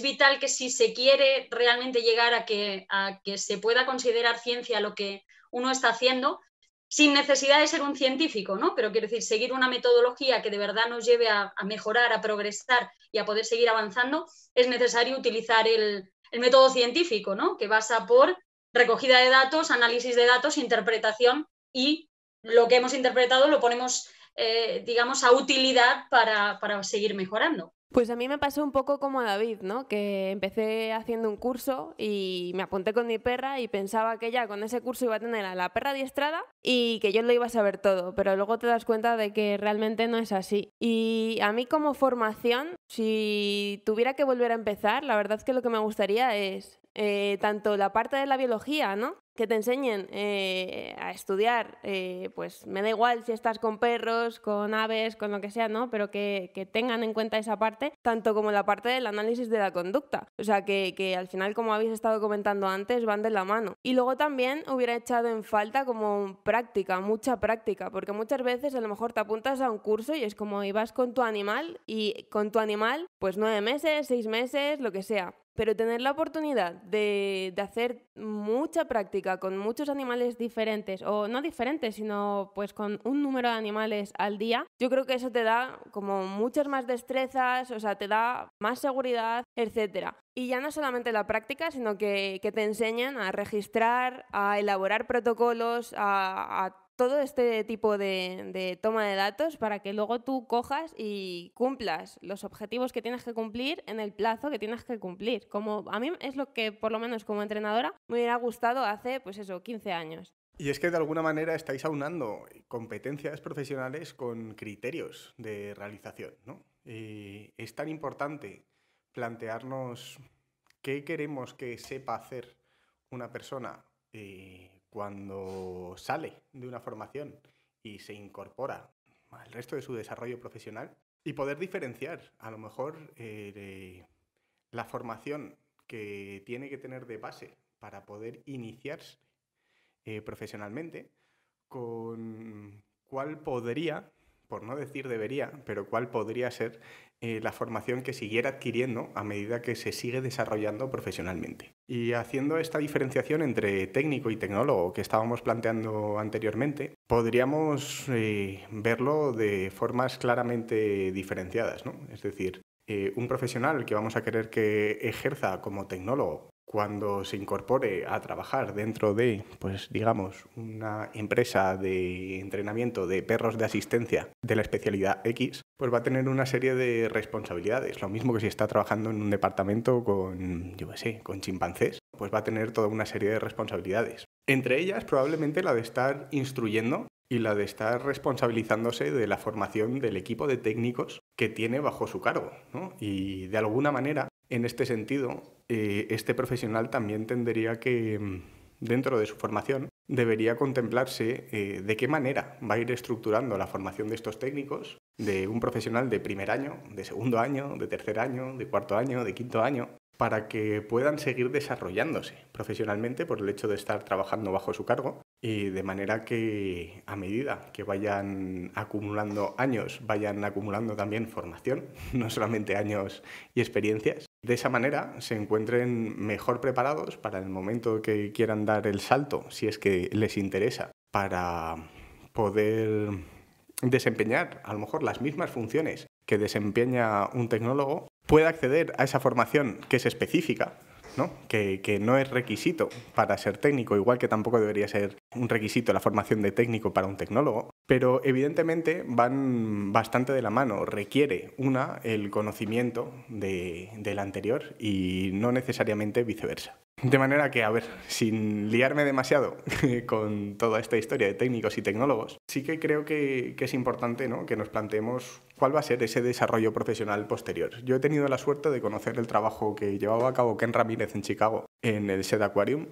vital que si se quiere realmente llegar a que, a que se pueda considerar ciencia lo que uno está haciendo, sin necesidad de ser un científico, ¿no? Pero quiero decir, seguir una metodología que de verdad nos lleve a, mejorar, a progresar y a poder seguir avanzando, es necesario utilizar el, el método científico, ¿no? Que basa por recogida de datos, análisis de datos, interpretación y lo que hemos interpretado lo ponemos, eh, digamos, a utilidad para, seguir mejorando. Pues a mí me pasó un poco como a David, ¿no? Que empecé haciendo un curso y me apunté con mi perra y pensaba que ya con ese curso iba a tener a la perra adiestrada y que yo lo iba a saber todo, pero luego te das cuenta de que realmente no es así. Y a mí como formación, si tuviera que volver a empezar, la verdad es que lo que me gustaría es eh, tanto la parte de la biología, ¿no? que te enseñen eh, a estudiar, eh, pues me da igual si estás con perros, con aves, con lo que sea, ¿no? Pero que, tengan en cuenta esa parte, tanto como la parte del análisis de la conducta. O sea, que, que, al final, como habéis estado comentando antes, van de la mano. Y luego también hubiera echado en falta como práctica, mucha práctica, porque muchas veces a lo mejor te apuntas a un curso y es como ibas con tu animal y con tu animal, pues nueve meses, seis meses, lo que sea. Pero tener la oportunidad de, hacer mucha práctica con muchos animales diferentes, o no diferentes, sino pues con un número de animales al día, yo creo que eso te da como muchas más destrezas, o sea, te da más seguridad, etcétera. Y ya no solamente la práctica, sino que, te enseñan a registrar, a elaborar protocolos, a, a todo este tipo de, toma de datos para que luego tú cojas y cumplas los objetivos que tienes que cumplir en el plazo que tienes que cumplir. Como a mí es lo que por lo menos como entrenadora me hubiera gustado hace pues eso, 15 años. Y es que de alguna manera estáis aunando competencias profesionales con criterios de realización, ¿no? Y es tan importante plantearnos qué queremos que sepa hacer una persona eh, cuando sale de una formación y se incorpora al resto de su desarrollo profesional y poder diferenciar a lo mejor eh, la formación que tiene que tener de base para poder iniciarse eh, profesionalmente con cuál podría, por no decir debería, pero cuál podría ser eh, la formación que siguiera adquiriendo a medida que se sigue desarrollando profesionalmente. Y haciendo esta diferenciación entre técnico y tecnólogo que estábamos planteando anteriormente, podríamos eh, verlo de formas claramente diferenciadas, ¿no? Es decir, eh, un profesional que vamos a querer que ejerza como tecnólogo cuando se incorpore a trabajar dentro de, pues digamos, una empresa de entrenamiento de perros de asistencia de la especialidad X, pues va a tener una serie de responsabilidades. Lo mismo que si está trabajando en un departamento con, yo qué sé, con chimpancés, pues va a tener toda una serie de responsabilidades. Entre ellas, probablemente la de estar instruyendo y la de estar responsabilizándose de la formación del equipo de técnicos que tiene bajo su cargo, ¿no? Y de alguna manera en este sentido, eh, este profesional también tendría que, mm, dentro de su formación, debería contemplarse eh, de qué manera va a ir estructurando la formación de estos técnicos, de un profesional de primer año, de segundo año, de tercer año, de cuarto año, de quinto año, para que puedan seguir desarrollándose profesionalmente por el hecho de estar trabajando bajo su cargo y de manera que a medida que vayan acumulando años, vayan acumulando también formación, no solamente años y experiencias, de esa manera se encuentren mejor preparados para el momento que quieran dar el salto, si es que les interesa, para poder desempeñar a lo mejor las mismas funciones que desempeña un tecnólogo, pueda acceder a esa formación que es específica, ¿no? Que, que, no es requisito para ser técnico, igual que tampoco debería ser un requisito la formación de técnico para un tecnólogo, pero evidentemente van bastante de la mano. Requiere una el conocimiento del anterior y no necesariamente viceversa. De manera que, a ver, sin liarme demasiado con toda esta historia de técnicos y tecnólogos, sí que creo que, es importante que nos planteemos cuál va a ser ese desarrollo profesional posterior. Yo he tenido la suerte de conocer el trabajo que llevaba a cabo Ken Ramírez en Chicago en el SED Aquarium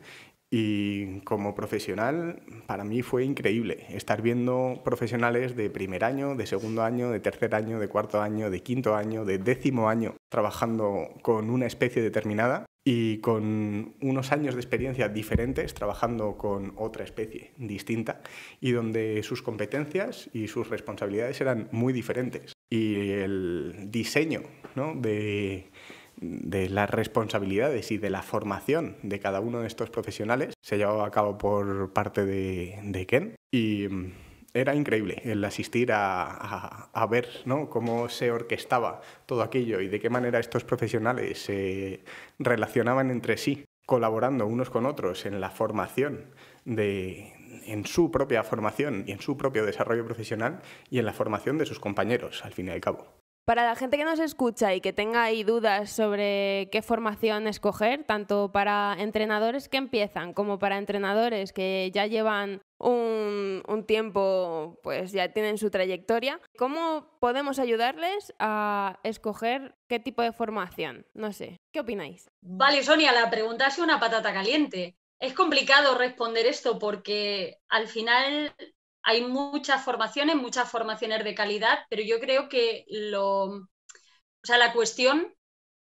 y como profesional, para mí fue increíble estar viendo profesionales de primer año, de segundo año, de tercer año, de cuarto año, de quinto año, de décimo año, trabajando con una especie determinada y con unos años de experiencia diferentes, trabajando con otra especie distinta y donde sus competencias y sus responsabilidades eran muy diferentes. Y el diseño ¿no? de de las responsabilidades y de la formación de cada uno de estos profesionales se llevaba a cabo por parte de, Ken y mm, era increíble el asistir a, ver ¿no? cómo se orquestaba todo aquello y de qué manera estos profesionales se relacionaban entre sí, colaborando unos con otros en la formación en su propia formación y en su propio desarrollo profesional y en la formación de sus compañeros, al fin y al cabo. Para la gente que nos escucha y que tenga ahí dudas sobre qué formación escoger, tanto para entrenadores que empiezan como para entrenadores que ya llevan un, tiempo, pues ya tienen su trayectoria, ¿cómo podemos ayudarles a escoger qué tipo de formación? No sé, ¿qué opináis? Vale, Sonia, la pregunta es una patata caliente. Es complicado responder esto porque al final hay muchas formaciones, muchas formaciones de calidad, pero yo creo que lo, sea, la cuestión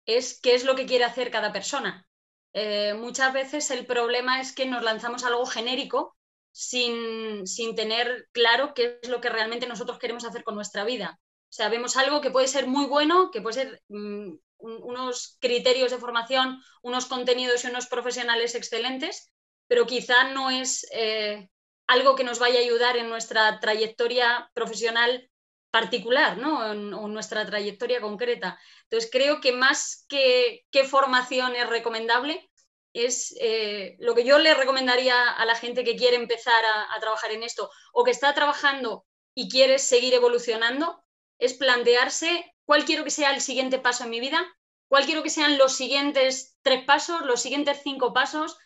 es qué es lo que quiere hacer cada persona. Eh, muchas veces el problema es que nos lanzamos algo genérico sin, tener claro qué es lo que realmente nosotros queremos hacer con nuestra vida. O sea, vemos algo que puede ser muy bueno, que puede ser mm, unos criterios de formación, unos contenidos y unos profesionales excelentes, pero quizá no es eh, algo que nos vaya a ayudar en nuestra trayectoria profesional particular, ¿no? En, nuestra trayectoria concreta. Entonces, creo que más que qué formación es recomendable, es eh, lo que yo le recomendaría a la gente que quiere empezar a, a trabajar en esto o que está trabajando y quiere seguir evolucionando, es plantearse cuál quiero que sea el siguiente paso en mi vida, cuál quiero que sean los siguientes tres pasos, los siguientes cinco pasos,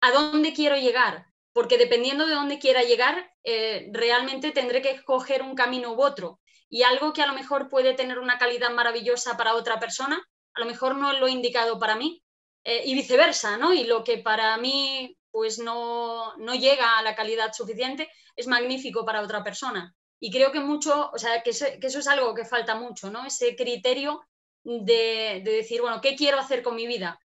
a dónde quiero llegar, porque dependiendo de dónde quiera llegar, eh, realmente tendré que escoger un camino u otro. Y algo que a lo mejor puede tener una calidad maravillosa para otra persona, a lo mejor no es lo indicado para mí, eh, y viceversa, ¿no? Y lo que para mí pues no, llega a la calidad suficiente es magnífico para otra persona. Y creo que mucho, o sea, que, eso, es algo que falta mucho, ¿no? Ese criterio de, decir, bueno, ¿qué quiero hacer con mi vida?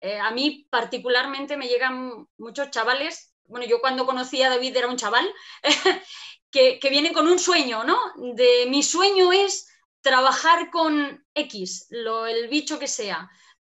Eh, a mí particularmente me llegan muchos chavales bueno, yo cuando conocí a David era un chaval, que, viene con un sueño, ¿no? De mi sueño es trabajar con X, lo, el bicho que sea.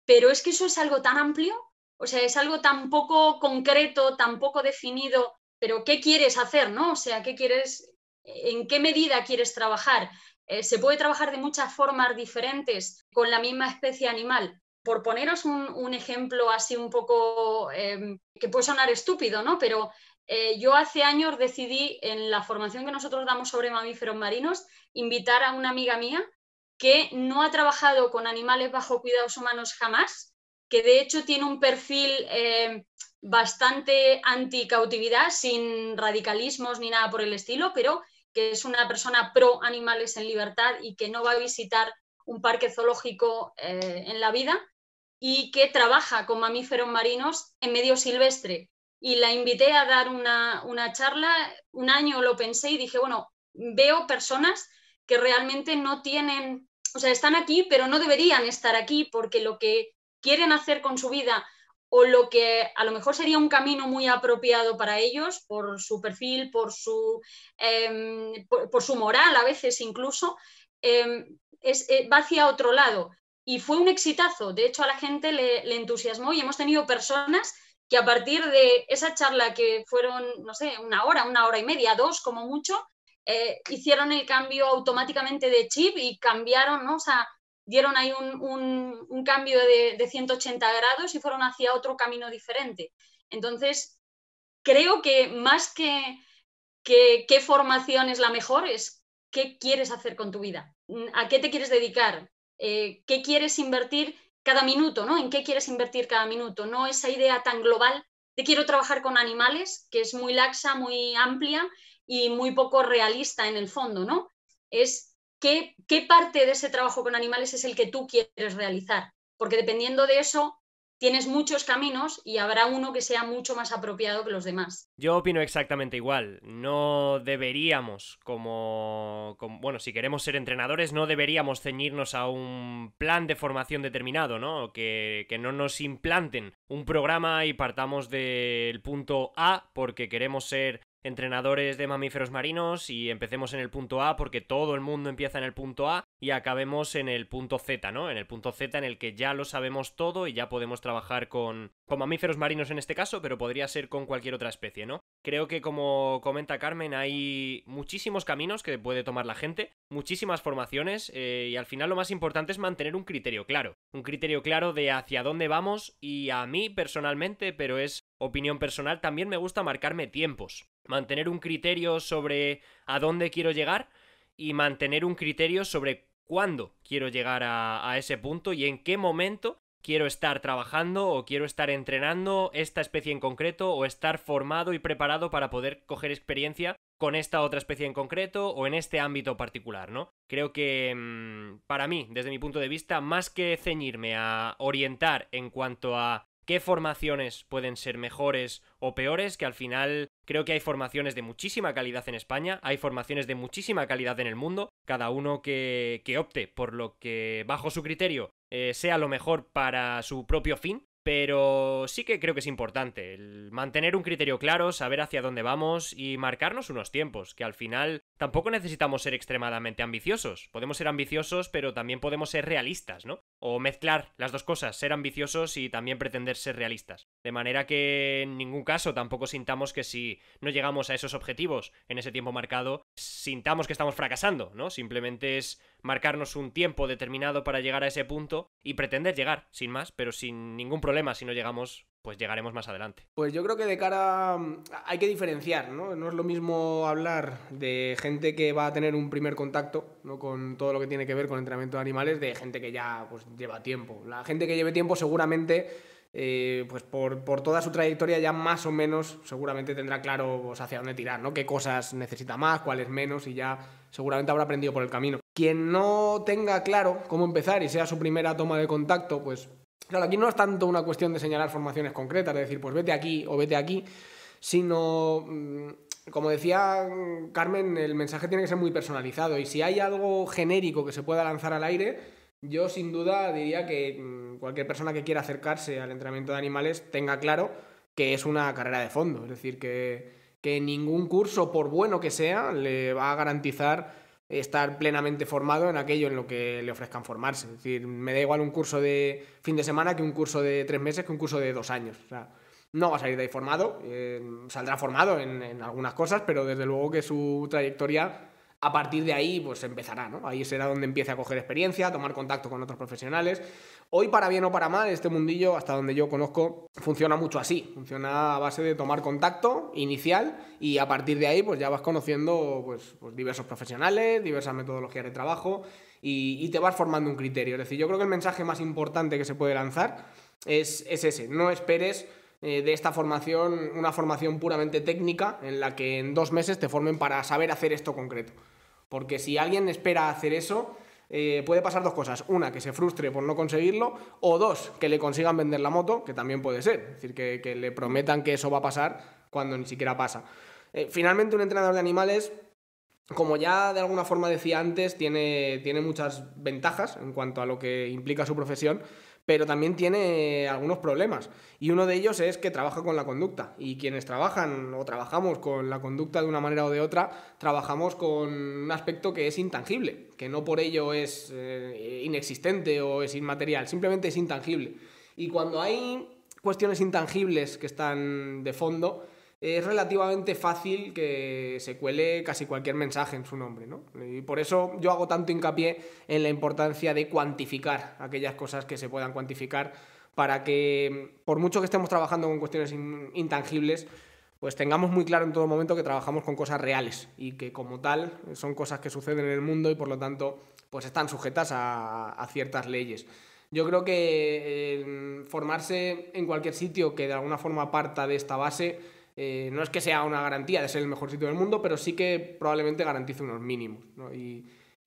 Pero es que eso es algo tan amplio, o sea, es algo tan poco concreto, tan poco definido, pero ¿qué quieres hacer, no? O sea, ¿qué quieres, en qué medida quieres trabajar? Eh, se puede trabajar de muchas formas diferentes con la misma especie animal por poneros un, ejemplo así un poco em, que puede sonar estúpido, ¿no? Pero eh, yo hace años decidí en la formación que nosotros damos sobre mamíferos marinos invitar a una amiga mía que no ha trabajado con animales bajo cuidados humanos jamás, que de hecho tiene un perfil em, bastante anticautividad, sin radicalismos ni nada por el estilo, pero que es una persona pro animales en libertad y que no va a visitar un parque zoológico eh, en la vida y que trabaja con mamíferos marinos en medio silvestre. Y la invité a dar una, charla, un año lo pensé y dije, bueno, veo personas que realmente no tienen, o sea, están aquí, pero no deberían estar aquí porque lo que quieren hacer con su vida o lo que a lo mejor sería un camino muy apropiado para ellos por su perfil, por su, em, por, su moral a veces incluso, em, es, eh, va hacia otro lado y fue un exitazo. De hecho, a la gente le, entusiasmó y hemos tenido personas que a partir de esa charla que fueron, no sé, una hora, una hora y media, dos como mucho, eh, hicieron el cambio automáticamente de chip y cambiaron, ¿no? O sea, dieron ahí un, cambio de, 180 grados y fueron hacia otro camino diferente. Entonces, creo que más que, que qué formación es la mejor, es qué quieres hacer con tu vida, a qué te quieres dedicar, eh, qué quieres invertir cada minuto, ¿no? ¿En qué quieres invertir cada minuto? No esa idea tan global de quiero trabajar con animales, que es muy laxa, muy amplia y muy poco realista en el fondo, ¿no? Es qué, qué parte de ese trabajo con animales es el que tú quieres realizar, porque dependiendo de eso tienes muchos caminos y habrá uno que sea mucho más apropiado que los demás. Yo opino exactamente igual. No deberíamos, como, bueno, si queremos ser entrenadores, no deberíamos ceñirnos a un plan de formación determinado, ¿no? que no nos implanten un programa y partamos del punto A porque queremos ser entrenadores de mamíferos marinos y empecemos en el punto A porque todo el mundo empieza en el punto A y acabemos en el punto Z, ¿no? En el punto Z en el que ya lo sabemos todo y ya podemos trabajar con con mamíferos marinos en este caso, pero podría ser con cualquier otra especie, ¿no? Creo que como comenta Carmen, hay muchísimos caminos que puede tomar la gente, muchísimas formaciones eh, y al final lo más importante es mantener un criterio claro, un criterio claro de hacia dónde vamos y a mí personalmente, pero es opinión personal, también me gusta marcarme tiempos, mantener un criterio sobre a dónde quiero llegar y mantener un criterio sobre cuándo quiero llegar a ese punto y en qué momento quiero estar trabajando o quiero estar entrenando esta especie en concreto o estar formado y preparado para poder coger experiencia con esta otra especie en concreto o en este ámbito particular, ¿no? Creo que mm, para mí, desde mi punto de vista, más que ceñirme a orientar en cuanto a qué formaciones pueden ser mejores o peores, que al final creo que hay formaciones de muchísima calidad en España, hay formaciones de muchísima calidad en el mundo, cada uno que, que opte por lo que bajo su criterio eh, sea lo mejor para su propio fin, pero sí que creo que es importante el mantener un criterio claro, saber hacia dónde vamos y marcarnos unos tiempos, que al final tampoco necesitamos ser extremadamente ambiciosos. Podemos ser ambiciosos, pero también podemos ser realistas, ¿no? o mezclar las dos cosas, ser ambiciosos y también pretender ser realistas. De manera que en ningún caso tampoco sintamos que si no llegamos a esos objetivos en ese tiempo marcado, sintamos que estamos fracasando, ¿no? Simplemente es marcarnos un tiempo determinado para llegar a ese punto y pretender llegar, sin más, pero sin ningún problema si no llegamos pues llegaremos más adelante. Pues yo creo que de cara mm, hay que diferenciar, ¿no? No es lo mismo hablar de gente que va a tener un primer contacto ¿no? con todo lo que tiene que ver con entrenamiento de animales, de gente que ya pues, lleva tiempo. La gente que lleve tiempo seguramente, eh, pues por, toda su trayectoria ya más o menos seguramente tendrá claro pues, hacia dónde tirar, ¿no? Qué cosas necesita más, cuáles menos y ya seguramente habrá aprendido por el camino. Quien no tenga claro cómo empezar y sea su primera toma de contacto, pues Claro, aquí no es tanto una cuestión de señalar formaciones concretas, de decir, pues vete aquí o vete aquí, sino, mm, como decía mm, Carmen, el mensaje tiene que ser muy personalizado y si hay algo genérico que se pueda lanzar al aire, yo sin duda diría que mm, cualquier persona que quiera acercarse al entrenamiento de animales tenga claro que es una carrera de fondo, es decir, que, ningún curso, por bueno que sea, le va a garantizar estar plenamente formado en aquello en lo que le ofrezcan formarse. Es decir, me da igual un curso de fin de semana que un curso de tres meses que un curso de dos años. no va a salir de ahí formado, eh, saldrá formado en, en algunas cosas, pero desde luego que su trayectoria a partir de ahí pues empezará, ¿no? Ahí será donde empiece a coger experiencia, a tomar contacto con otros profesionales. Hoy, para bien o para mal, este mundillo, hasta donde yo conozco, funciona mucho así. Funciona a base de tomar contacto inicial y a partir de ahí pues ya vas conociendo pues, pues diversos profesionales, diversas metodologías de trabajo y, te vas formando un criterio. Es decir, yo creo que el mensaje más importante que se puede lanzar es, es ese. No esperes eh, de esta formación, una formación puramente técnica en la que en dos meses te formen para saber hacer esto concreto. Porque si alguien espera hacer eso, eh, puede pasar dos cosas. Una, que se frustre por no conseguirlo. O dos, que le consigan vender la moto, que también puede ser. Es decir, que, le prometan que eso va a pasar cuando ni siquiera pasa. Eh, finalmente, un entrenador de animales, como ya de alguna forma decía antes, tiene, tiene muchas ventajas en cuanto a lo que implica su profesión pero también tiene algunos problemas. Y uno de ellos es que trabaja con la conducta. Y quienes trabajan o trabajamos con la conducta de una manera o de otra, trabajamos con un aspecto que es intangible, que no por ello es eh, inexistente o es inmaterial, simplemente es intangible. Y cuando hay cuestiones intangibles que están de fondo, es relativamente fácil que se cuele casi cualquier mensaje en su nombre, ¿no? Y por eso yo hago tanto hincapié en la importancia de cuantificar aquellas cosas que se puedan cuantificar para que, por mucho que estemos trabajando con cuestiones intangibles, pues tengamos muy claro en todo momento que trabajamos con cosas reales y que como tal son cosas que suceden en el mundo y por lo tanto pues están sujetas a, ciertas leyes. Yo creo que eh, formarse en cualquier sitio que de alguna forma parta de esta base eh, no es que sea una garantía de ser el mejor sitio del mundo, pero sí que probablemente garantice unos mínimos. Y,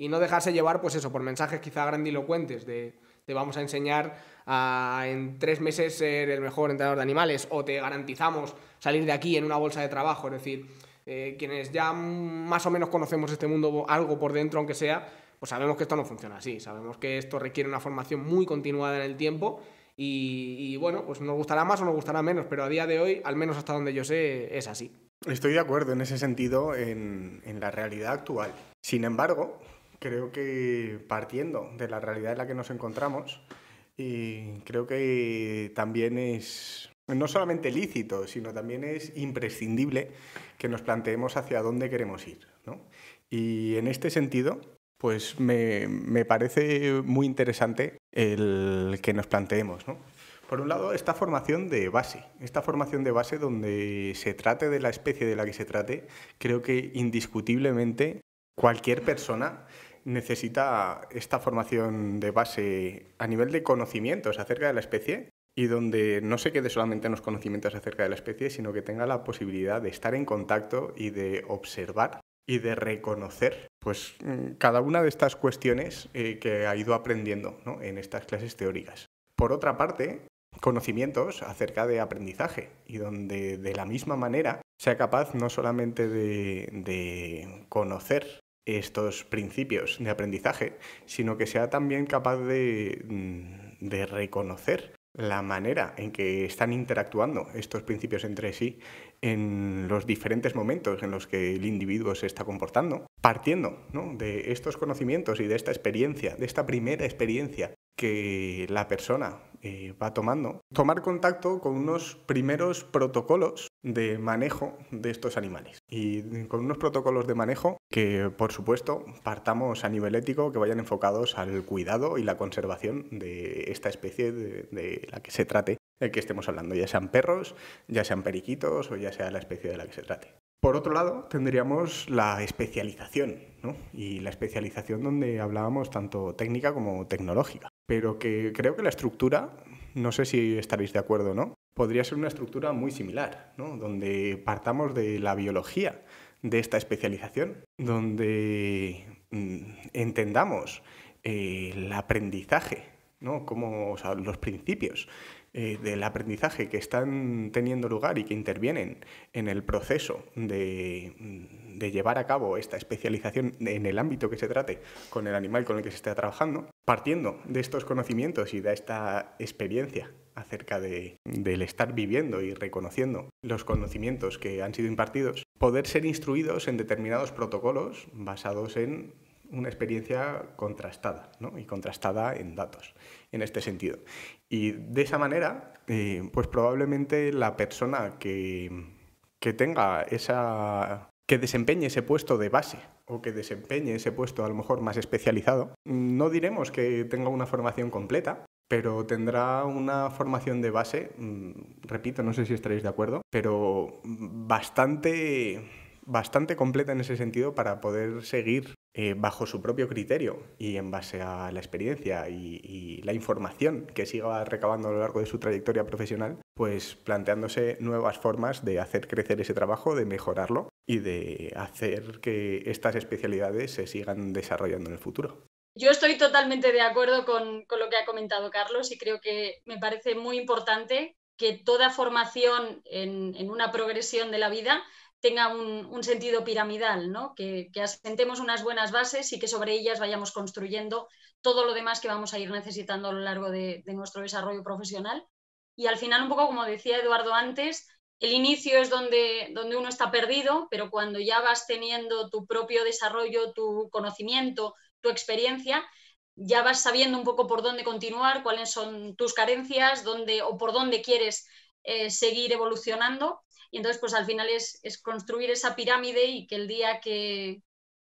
no dejarse llevar, pues eso, por mensajes quizá grandilocuentes de te vamos a enseñar a en tres meses ser el mejor entrenador de animales o te garantizamos salir de aquí en una bolsa de trabajo. Es decir, eh, quienes ya más o menos conocemos este mundo algo por dentro, aunque sea, pues sabemos que esto no funciona así, sabemos que esto requiere una formación muy continuada en el tiempo y, bueno, pues nos gustará más o nos gustará menos, pero a día de hoy, al menos hasta donde yo sé, es así. Estoy de acuerdo en ese sentido en, en la realidad actual. Sin embargo, creo que partiendo de la realidad en la que nos encontramos, y creo que también es no solamente lícito, sino también es imprescindible que nos planteemos hacia dónde queremos ir. ¿no? Y en este sentido, pues me, me, parece muy interesante el que nos planteemos. Por un lado, esta formación de base, esta formación de base donde se trate de la especie de la que se trate, creo que indiscutiblemente cualquier persona necesita esta formación de base a nivel de conocimientos acerca de la especie y donde no se quede solamente en los conocimientos acerca de la especie, sino que tenga la posibilidad de estar en contacto y de observar y de reconocer pues, mm, cada una de estas cuestiones eh, que ha ido aprendiendo en estas clases teóricas. Por otra parte, conocimientos acerca de aprendizaje y donde de la misma manera sea capaz no solamente de, conocer estos principios de aprendizaje, sino que sea también capaz de, mm, de reconocer la manera en que están interactuando estos principios entre sí en los diferentes momentos en los que el individuo se está comportando, partiendo de estos conocimientos y de esta experiencia, de esta primera experiencia que la persona eh, va tomando, tomar contacto con unos primeros protocolos de manejo de estos animales. Y con unos protocolos de manejo que, por supuesto, partamos a nivel ético, que vayan enfocados al cuidado y la conservación de esta especie de la que se trate que estemos hablando, ya sean perros, ya sean periquitos o ya sea la especie de la que se trate. Por otro lado, tendríamos la especialización, ¿no? y la especialización donde hablábamos tanto técnica como tecnológica, pero que creo que la estructura, no sé si estaréis de acuerdo o no, podría ser una estructura muy similar, ¿no? donde partamos de la biología de esta especialización, donde mm, entendamos eh, el aprendizaje, ¿no? como o sea, los principios eh, del aprendizaje que están teniendo lugar y que intervienen en el proceso de, llevar a cabo esta especialización en el ámbito que se trate con el animal con el que se está trabajando, partiendo de estos conocimientos y de esta experiencia acerca de, del estar viviendo y reconociendo los conocimientos que han sido impartidos, poder ser instruidos en determinados protocolos basados en una experiencia contrastada y contrastada en datos en este sentido. Y de esa manera, eh, pues probablemente la persona que, tenga esa que desempeñe ese puesto de base o que desempeñe ese puesto a lo mejor más especializado, no diremos que tenga una formación completa, pero tendrá una formación de base, mm, repito, no sé si estaréis de acuerdo, pero bastante, bastante completa en ese sentido para poder seguir eh, bajo su propio criterio y en base a la experiencia y, la información que siga recabando a lo largo de su trayectoria profesional, pues planteándose nuevas formas de hacer crecer ese trabajo, de mejorarlo y de hacer que estas especialidades se sigan desarrollando en el futuro. Yo estoy totalmente de acuerdo con, lo que ha comentado Carlos y creo que me parece muy importante que toda formación en una progresión de la vida tenga un, sentido piramidal, que, asentemos unas buenas bases y que sobre ellas vayamos construyendo todo lo demás que vamos a ir necesitando a lo largo de, nuestro desarrollo profesional. Y al final, un poco como decía Eduardo antes, el inicio es donde, donde uno está perdido, pero cuando ya vas teniendo tu propio desarrollo, tu conocimiento, tu experiencia, ya vas sabiendo un poco por dónde continuar, cuáles son tus carencias, dónde o por dónde quieres eh, seguir evolucionando y entonces, pues al final es, construir esa pirámide y que el día que,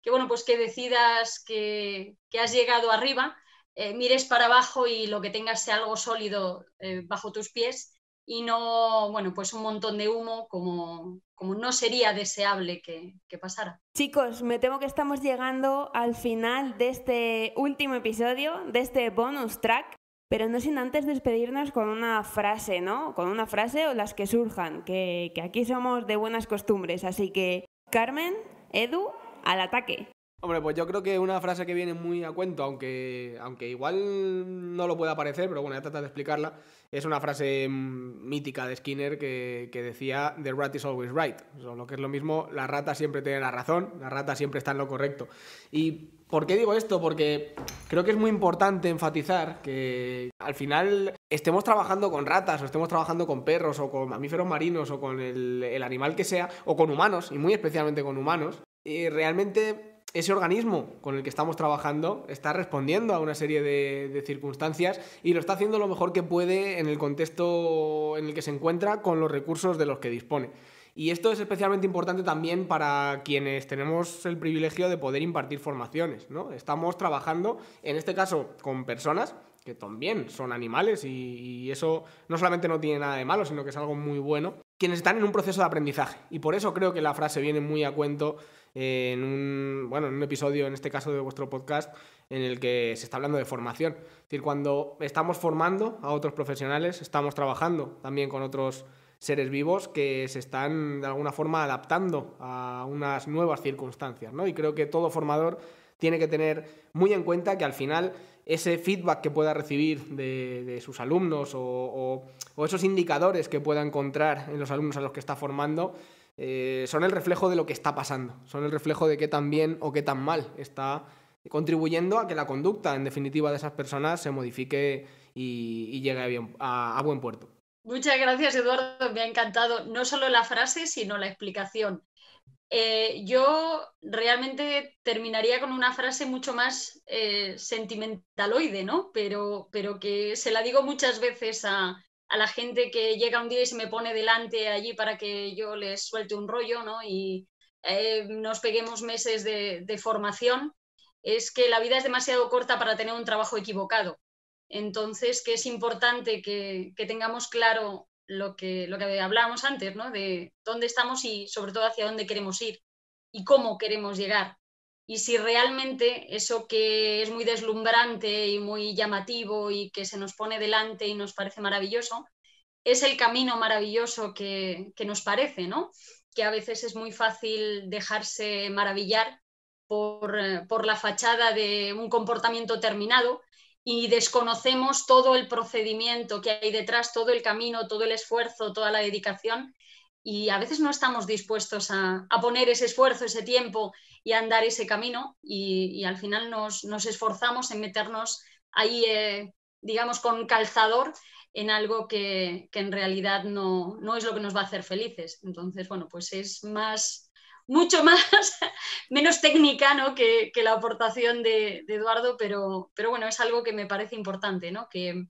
que bueno, pues que decidas que, que has llegado arriba, eh, mires para abajo y lo que tengas sea algo sólido eh, bajo tus pies y no, bueno, pues un montón de humo como, como no sería deseable que, que, pasara. Chicos, me temo que estamos llegando al final de este último episodio, de este bonus track. Pero no sin antes despedirnos con una frase, ¿no? Con una frase o las que surjan, que, aquí somos de buenas costumbres. Así que, Carmen, Edu, al ataque. Hombre, pues yo creo que una frase que viene muy a cuento, aunque, aunque igual no lo pueda parecer, pero bueno, ya trata de explicarla, es una frase mítica de Skinner que, decía, The rat is always right, o lo que es lo mismo, la rata siempre tiene la razón, la rata siempre está en lo correcto. Y ¿Por qué digo esto? Porque creo que es muy importante enfatizar que al final estemos trabajando con ratas o estemos trabajando con perros o con mamíferos marinos o con el, el animal que sea o con humanos y muy especialmente con humanos, y realmente ese organismo con el que estamos trabajando está respondiendo a una serie de, circunstancias y lo está haciendo lo mejor que puede en el contexto en el que se encuentra con los recursos de los que dispone. Y esto es especialmente importante también para quienes tenemos el privilegio de poder impartir formaciones. ¿no? Estamos trabajando, en este caso, con personas que también son animales y, y eso no solamente no tiene nada de malo, sino que es algo muy bueno, quienes están en un proceso de aprendizaje. Y por eso creo que la frase viene muy a cuento eh, en un, bueno, episodio, en este caso de vuestro podcast, en el que se está hablando de formación. decir, cuando estamos formando a otros profesionales, estamos trabajando también con otros seres vivos que se están de alguna forma adaptando a unas nuevas circunstancias, ¿no? Y creo que todo formador tiene que tener muy en cuenta que al final ese feedback que pueda recibir de, sus alumnos o esos indicadores que pueda encontrar en los alumnos a los que está formando eh, son el reflejo de lo que está pasando, son el reflejo de qué tan bien o qué tan mal está contribuyendo a que la conducta, en definitiva, de esas personas se modifique y, llegue a, buen puerto. Muchas gracias, Eduardo. Me ha encantado no solo la frase, sino la explicación. Eh, yo realmente terminaría con una frase mucho más eh, sentimentaloide, ¿no? Pero, pero que se la digo muchas veces a, a la gente que llega un día y se me pone delante allí para que yo les suelte un rollo ¿no? y eh, nos peguemos meses de, formación, es que la vida es demasiado corta para tener un trabajo equivocado. Entonces, que es importante que, tengamos claro lo que, lo que hablábamos antes, ¿no? de dónde estamos y sobre todo hacia dónde queremos ir y cómo queremos llegar y si realmente eso que es muy deslumbrante y muy llamativo y que se nos pone delante y nos parece maravilloso, es el camino maravilloso que, nos parece, ¿no? Que a veces es muy fácil dejarse maravillar por, eh, por la fachada de un comportamiento terminado y desconocemos todo el procedimiento que hay detrás, todo el camino, todo el esfuerzo, toda la dedicación y a veces no estamos dispuestos a, poner ese esfuerzo, ese tiempo y a andar ese camino y, al final nos, esforzamos en meternos ahí, eh, digamos, con calzador en algo que, en realidad no, es lo que nos va a hacer felices. Entonces, bueno, pues es más, mucho más, menos técnica que, la aportación de, Eduardo, pero, pero bueno, es algo que me parece importante, que,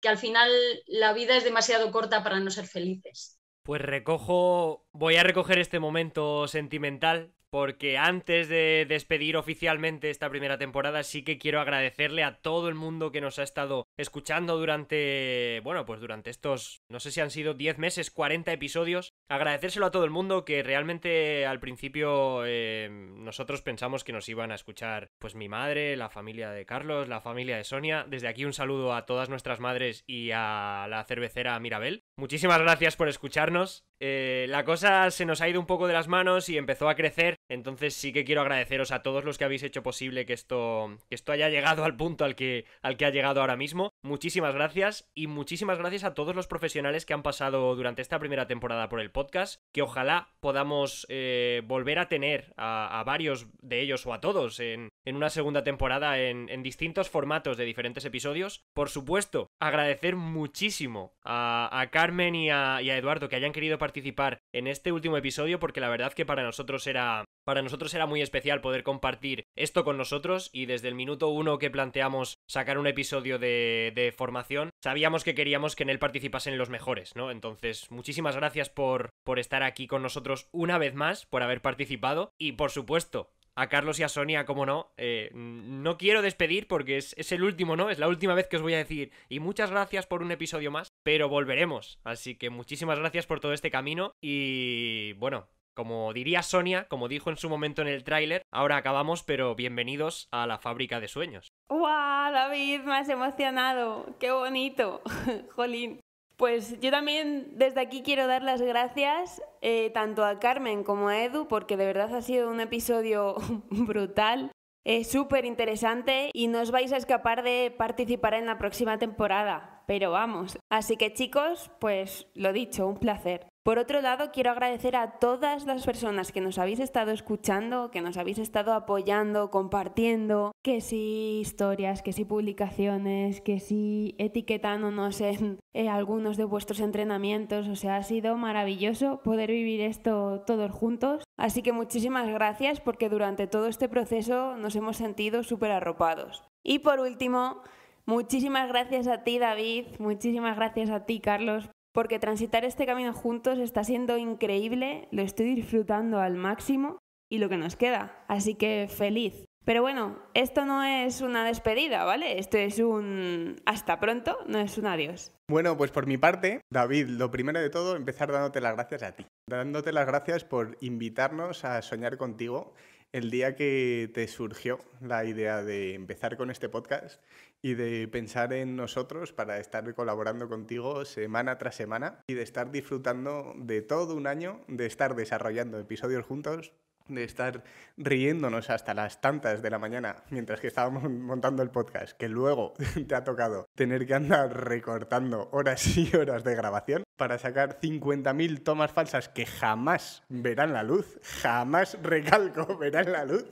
que al final la vida es demasiado corta para no ser felices. Pues recojo, voy a recoger este momento sentimental porque antes de despedir oficialmente esta primera temporada sí que quiero agradecerle a todo el mundo que nos ha estado escuchando durante, bueno, pues durante estos, no sé si han sido 10 meses, 40 episodios, agradecérselo a todo el mundo que realmente al principio em, nosotros pensamos que nos iban a escuchar pues mi madre, la familia de Carlos, la familia de Sonia, desde aquí un saludo a todas nuestras madres y a la cervecera Mirabel, Muchísimas gracias por escucharnos. Eh, la cosa se nos ha ido un poco de las manos y empezó a crecer, entonces sí que quiero agradeceros a todos los que habéis hecho posible que esto, esto haya llegado al punto al que, al que ha llegado ahora mismo. Muchísimas gracias y muchísimas gracias a todos los profesionales que han pasado durante esta primera temporada por el podcast, que ojalá podamos eh, volver a tener a, varios de ellos o a todos en, una segunda temporada en, distintos formatos de diferentes episodios. Por supuesto, agradecer muchísimo a, a Carmen y a, Eduardo que hayan querido participar en este último episodio porque la verdad que para nosotros era para nosotros era muy especial poder compartir esto con nosotros y desde el minuto uno que planteamos sacar un episodio de, formación sabíamos que queríamos que en él participasen los mejores, ¿no? Entonces muchísimas gracias por por estar aquí con nosotros una vez más, por haber participado y por supuesto a Carlos y a Sonia, como no. Eh, no quiero despedir porque es, es, el último, ¿no? Es la última vez que os voy a decir. Y muchas gracias por un episodio más pero volveremos. Así que muchísimas gracias por todo este camino y bueno, como diría Sonia, como dijo en su momento en el tráiler, ahora acabamos, pero bienvenidos a la fábrica de sueños. ¡Guau, David! más emocionado. ¡Qué bonito! Jolín. Pues yo también desde aquí quiero dar las gracias eh, tanto a Carmen como a Edu porque de verdad ha sido un episodio brutal, es eh, súper interesante y no os vais a escapar de participar en la próxima temporada pero vamos. Así que chicos, pues lo dicho, un placer. Por otro lado, quiero agradecer a todas las personas que nos habéis estado escuchando, que nos habéis estado apoyando, compartiendo, que sí historias, que sí publicaciones, que sí etiquetándonos en eh, algunos de vuestros entrenamientos. O sea, ha sido maravilloso poder vivir esto todos juntos. Así que muchísimas gracias porque durante todo este proceso nos hemos sentido súper arropados. Y por último, Muchísimas gracias a ti, David. Muchísimas gracias a ti, Carlos, porque transitar este camino juntos está siendo increíble, lo estoy disfrutando al máximo y lo que nos queda. Así que feliz. Pero bueno, esto no es una despedida, ¿vale? Esto es un hasta pronto, no es un adiós. Bueno, pues por mi parte, David, lo primero de todo, empezar dándote las gracias a ti. Dándote las gracias por invitarnos a soñar contigo el día que te surgió la idea de empezar con este podcast y de pensar en nosotros para estar colaborando contigo semana tras semana y de estar disfrutando de todo un año, de estar desarrollando episodios juntos, de estar riéndonos hasta las tantas de la mañana mientras que estábamos montando el podcast, que luego te ha tocado tener que andar recortando horas y horas de grabación para sacar 50.000 tomas falsas que jamás verán la luz, jamás recalco, verán la luz.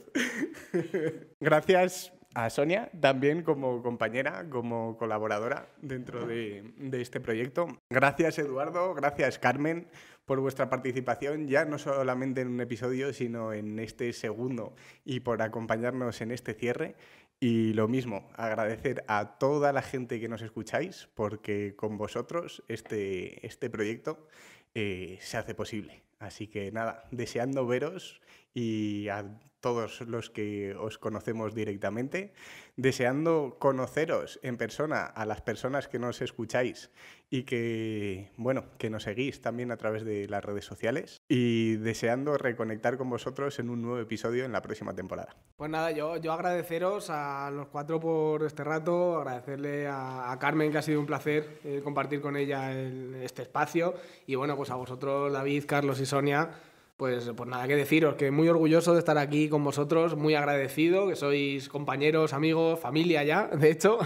Gracias a Sonia también como compañera, como colaboradora dentro de, este proyecto. Gracias Eduardo, gracias Carmen por vuestra participación, ya no solamente en un episodio, sino en este segundo y por acompañarnos en este cierre. Y lo mismo, agradecer a toda la gente que nos escucháis, porque con vosotros este, este proyecto eh, se hace posible. Así que nada, deseando veros y a todos los que os conocemos directamente, deseando conoceros en persona a las personas que nos escucháis y que, bueno, que nos seguís también a través de las redes sociales y deseando reconectar con vosotros en un nuevo episodio en la próxima temporada. Pues nada, yo, yo agradeceros a los cuatro por este rato, agradecerle a, Carmen que ha sido un placer eh, compartir con ella este espacio y bueno, pues a vosotros, David, Carlos y Sonia, pues, pues nada que deciros, que muy orgulloso de estar aquí con vosotros, muy agradecido, que sois compañeros, amigos, familia ya, de hecho.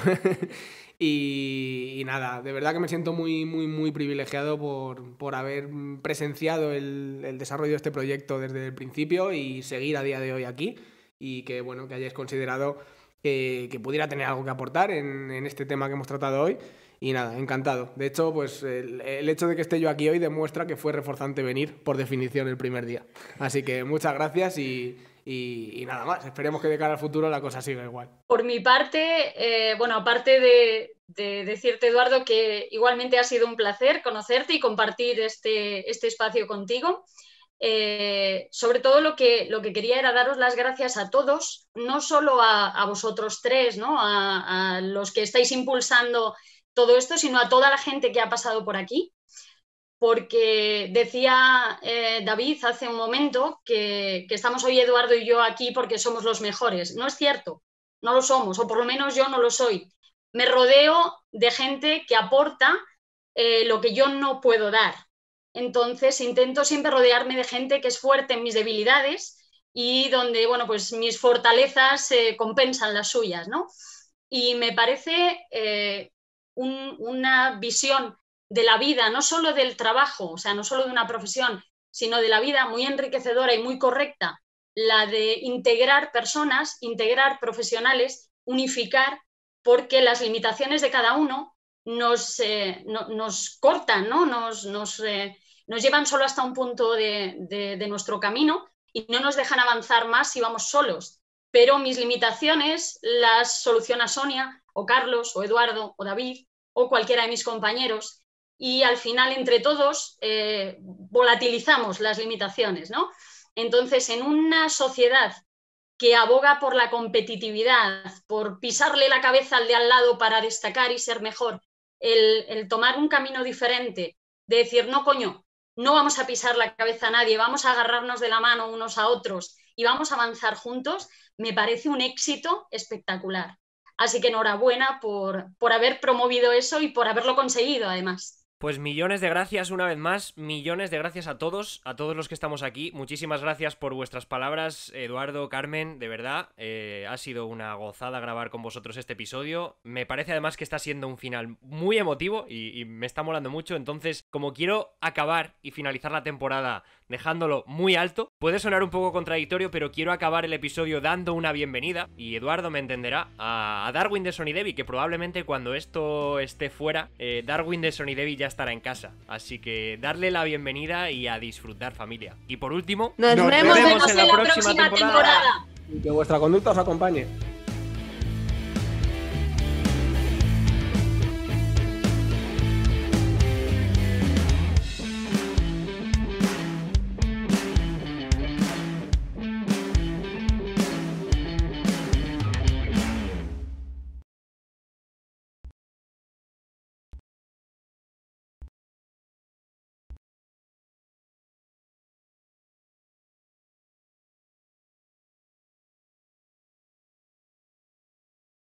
y, nada, de verdad que me siento muy, muy, muy privilegiado por, haber presenciado el, desarrollo de este proyecto desde el principio y seguir a día de hoy aquí. Y que bueno, que hayáis considerado que, pudiera tener algo que aportar en, en, este tema que hemos tratado hoy y nada, encantado. De hecho, pues el, hecho de que esté yo aquí hoy demuestra que fue reforzante venir, por definición, el primer día. Así que muchas gracias y, nada más. Esperemos que de cara al futuro la cosa siga igual. Por mi parte, eh, bueno, aparte de, decirte, Eduardo, que igualmente ha sido un placer conocerte y compartir este, este espacio contigo. Eh, sobre todo lo que, lo que quería era daros las gracias a todos, no solo a, vosotros tres, A, a, los que estáis impulsando todo esto, sino a toda la gente que ha pasado por aquí, porque decía eh, David hace un momento que, estamos hoy Eduardo y yo aquí porque somos los mejores. No es cierto, no lo somos, o por lo menos yo no lo soy. Me rodeo de gente que aporta eh, lo que yo no puedo dar. Entonces intento siempre rodearme de gente que es fuerte en mis debilidades y donde, bueno, pues mis fortalezas eh, compensan las suyas, ¿no? Y me parece una visión de la vida, no solo del trabajo, o sea, no solo de una profesión, sino de la vida muy enriquecedora y muy correcta, la de integrar personas, integrar profesionales, unificar, porque las limitaciones de cada uno nos, eh, nos cortan, ¿no? Eh, nos, llevan solo hasta un punto de, de nuestro camino y no nos dejan avanzar más si vamos solos. Pero mis limitaciones las soluciona Sonia, o Carlos, o Eduardo, o David, o cualquiera de mis compañeros, y al final entre todos eh, volatilizamos las limitaciones, ¿no? Entonces, en una sociedad que aboga por la competitividad, por pisarle la cabeza al de al lado para destacar y ser mejor, el, el tomar un camino diferente, de decir, no, coño, no vamos a pisar la cabeza a nadie, vamos a agarrarnos de la mano unos a otros y vamos a avanzar juntos, me parece un éxito espectacular. Así que enhorabuena por, por haber promovido eso y por haberlo conseguido, además. Pues millones de gracias una vez más, millones de gracias a todos, a todos los que estamos aquí. Muchísimas gracias por vuestras palabras, Eduardo, Carmen, de verdad. Eh, ha sido una gozada grabar con vosotros este episodio. Me parece además que está siendo un final muy emotivo y, me está molando mucho. Entonces, como quiero acabar y finalizar la temporada dejándolo muy alto, puede sonar un poco contradictorio, pero quiero acabar el episodio dando una bienvenida, y Eduardo me entenderá, a, Darwin de Sony Devi, que probablemente cuando esto esté fuera, eh, Darwin de Sony Devi ya estará en casa. Así que darle la bienvenida y a disfrutar familia. Y por último, nos, vemos, en la, próxima, temporada. temporada. Y que vuestra conducta os acompañe.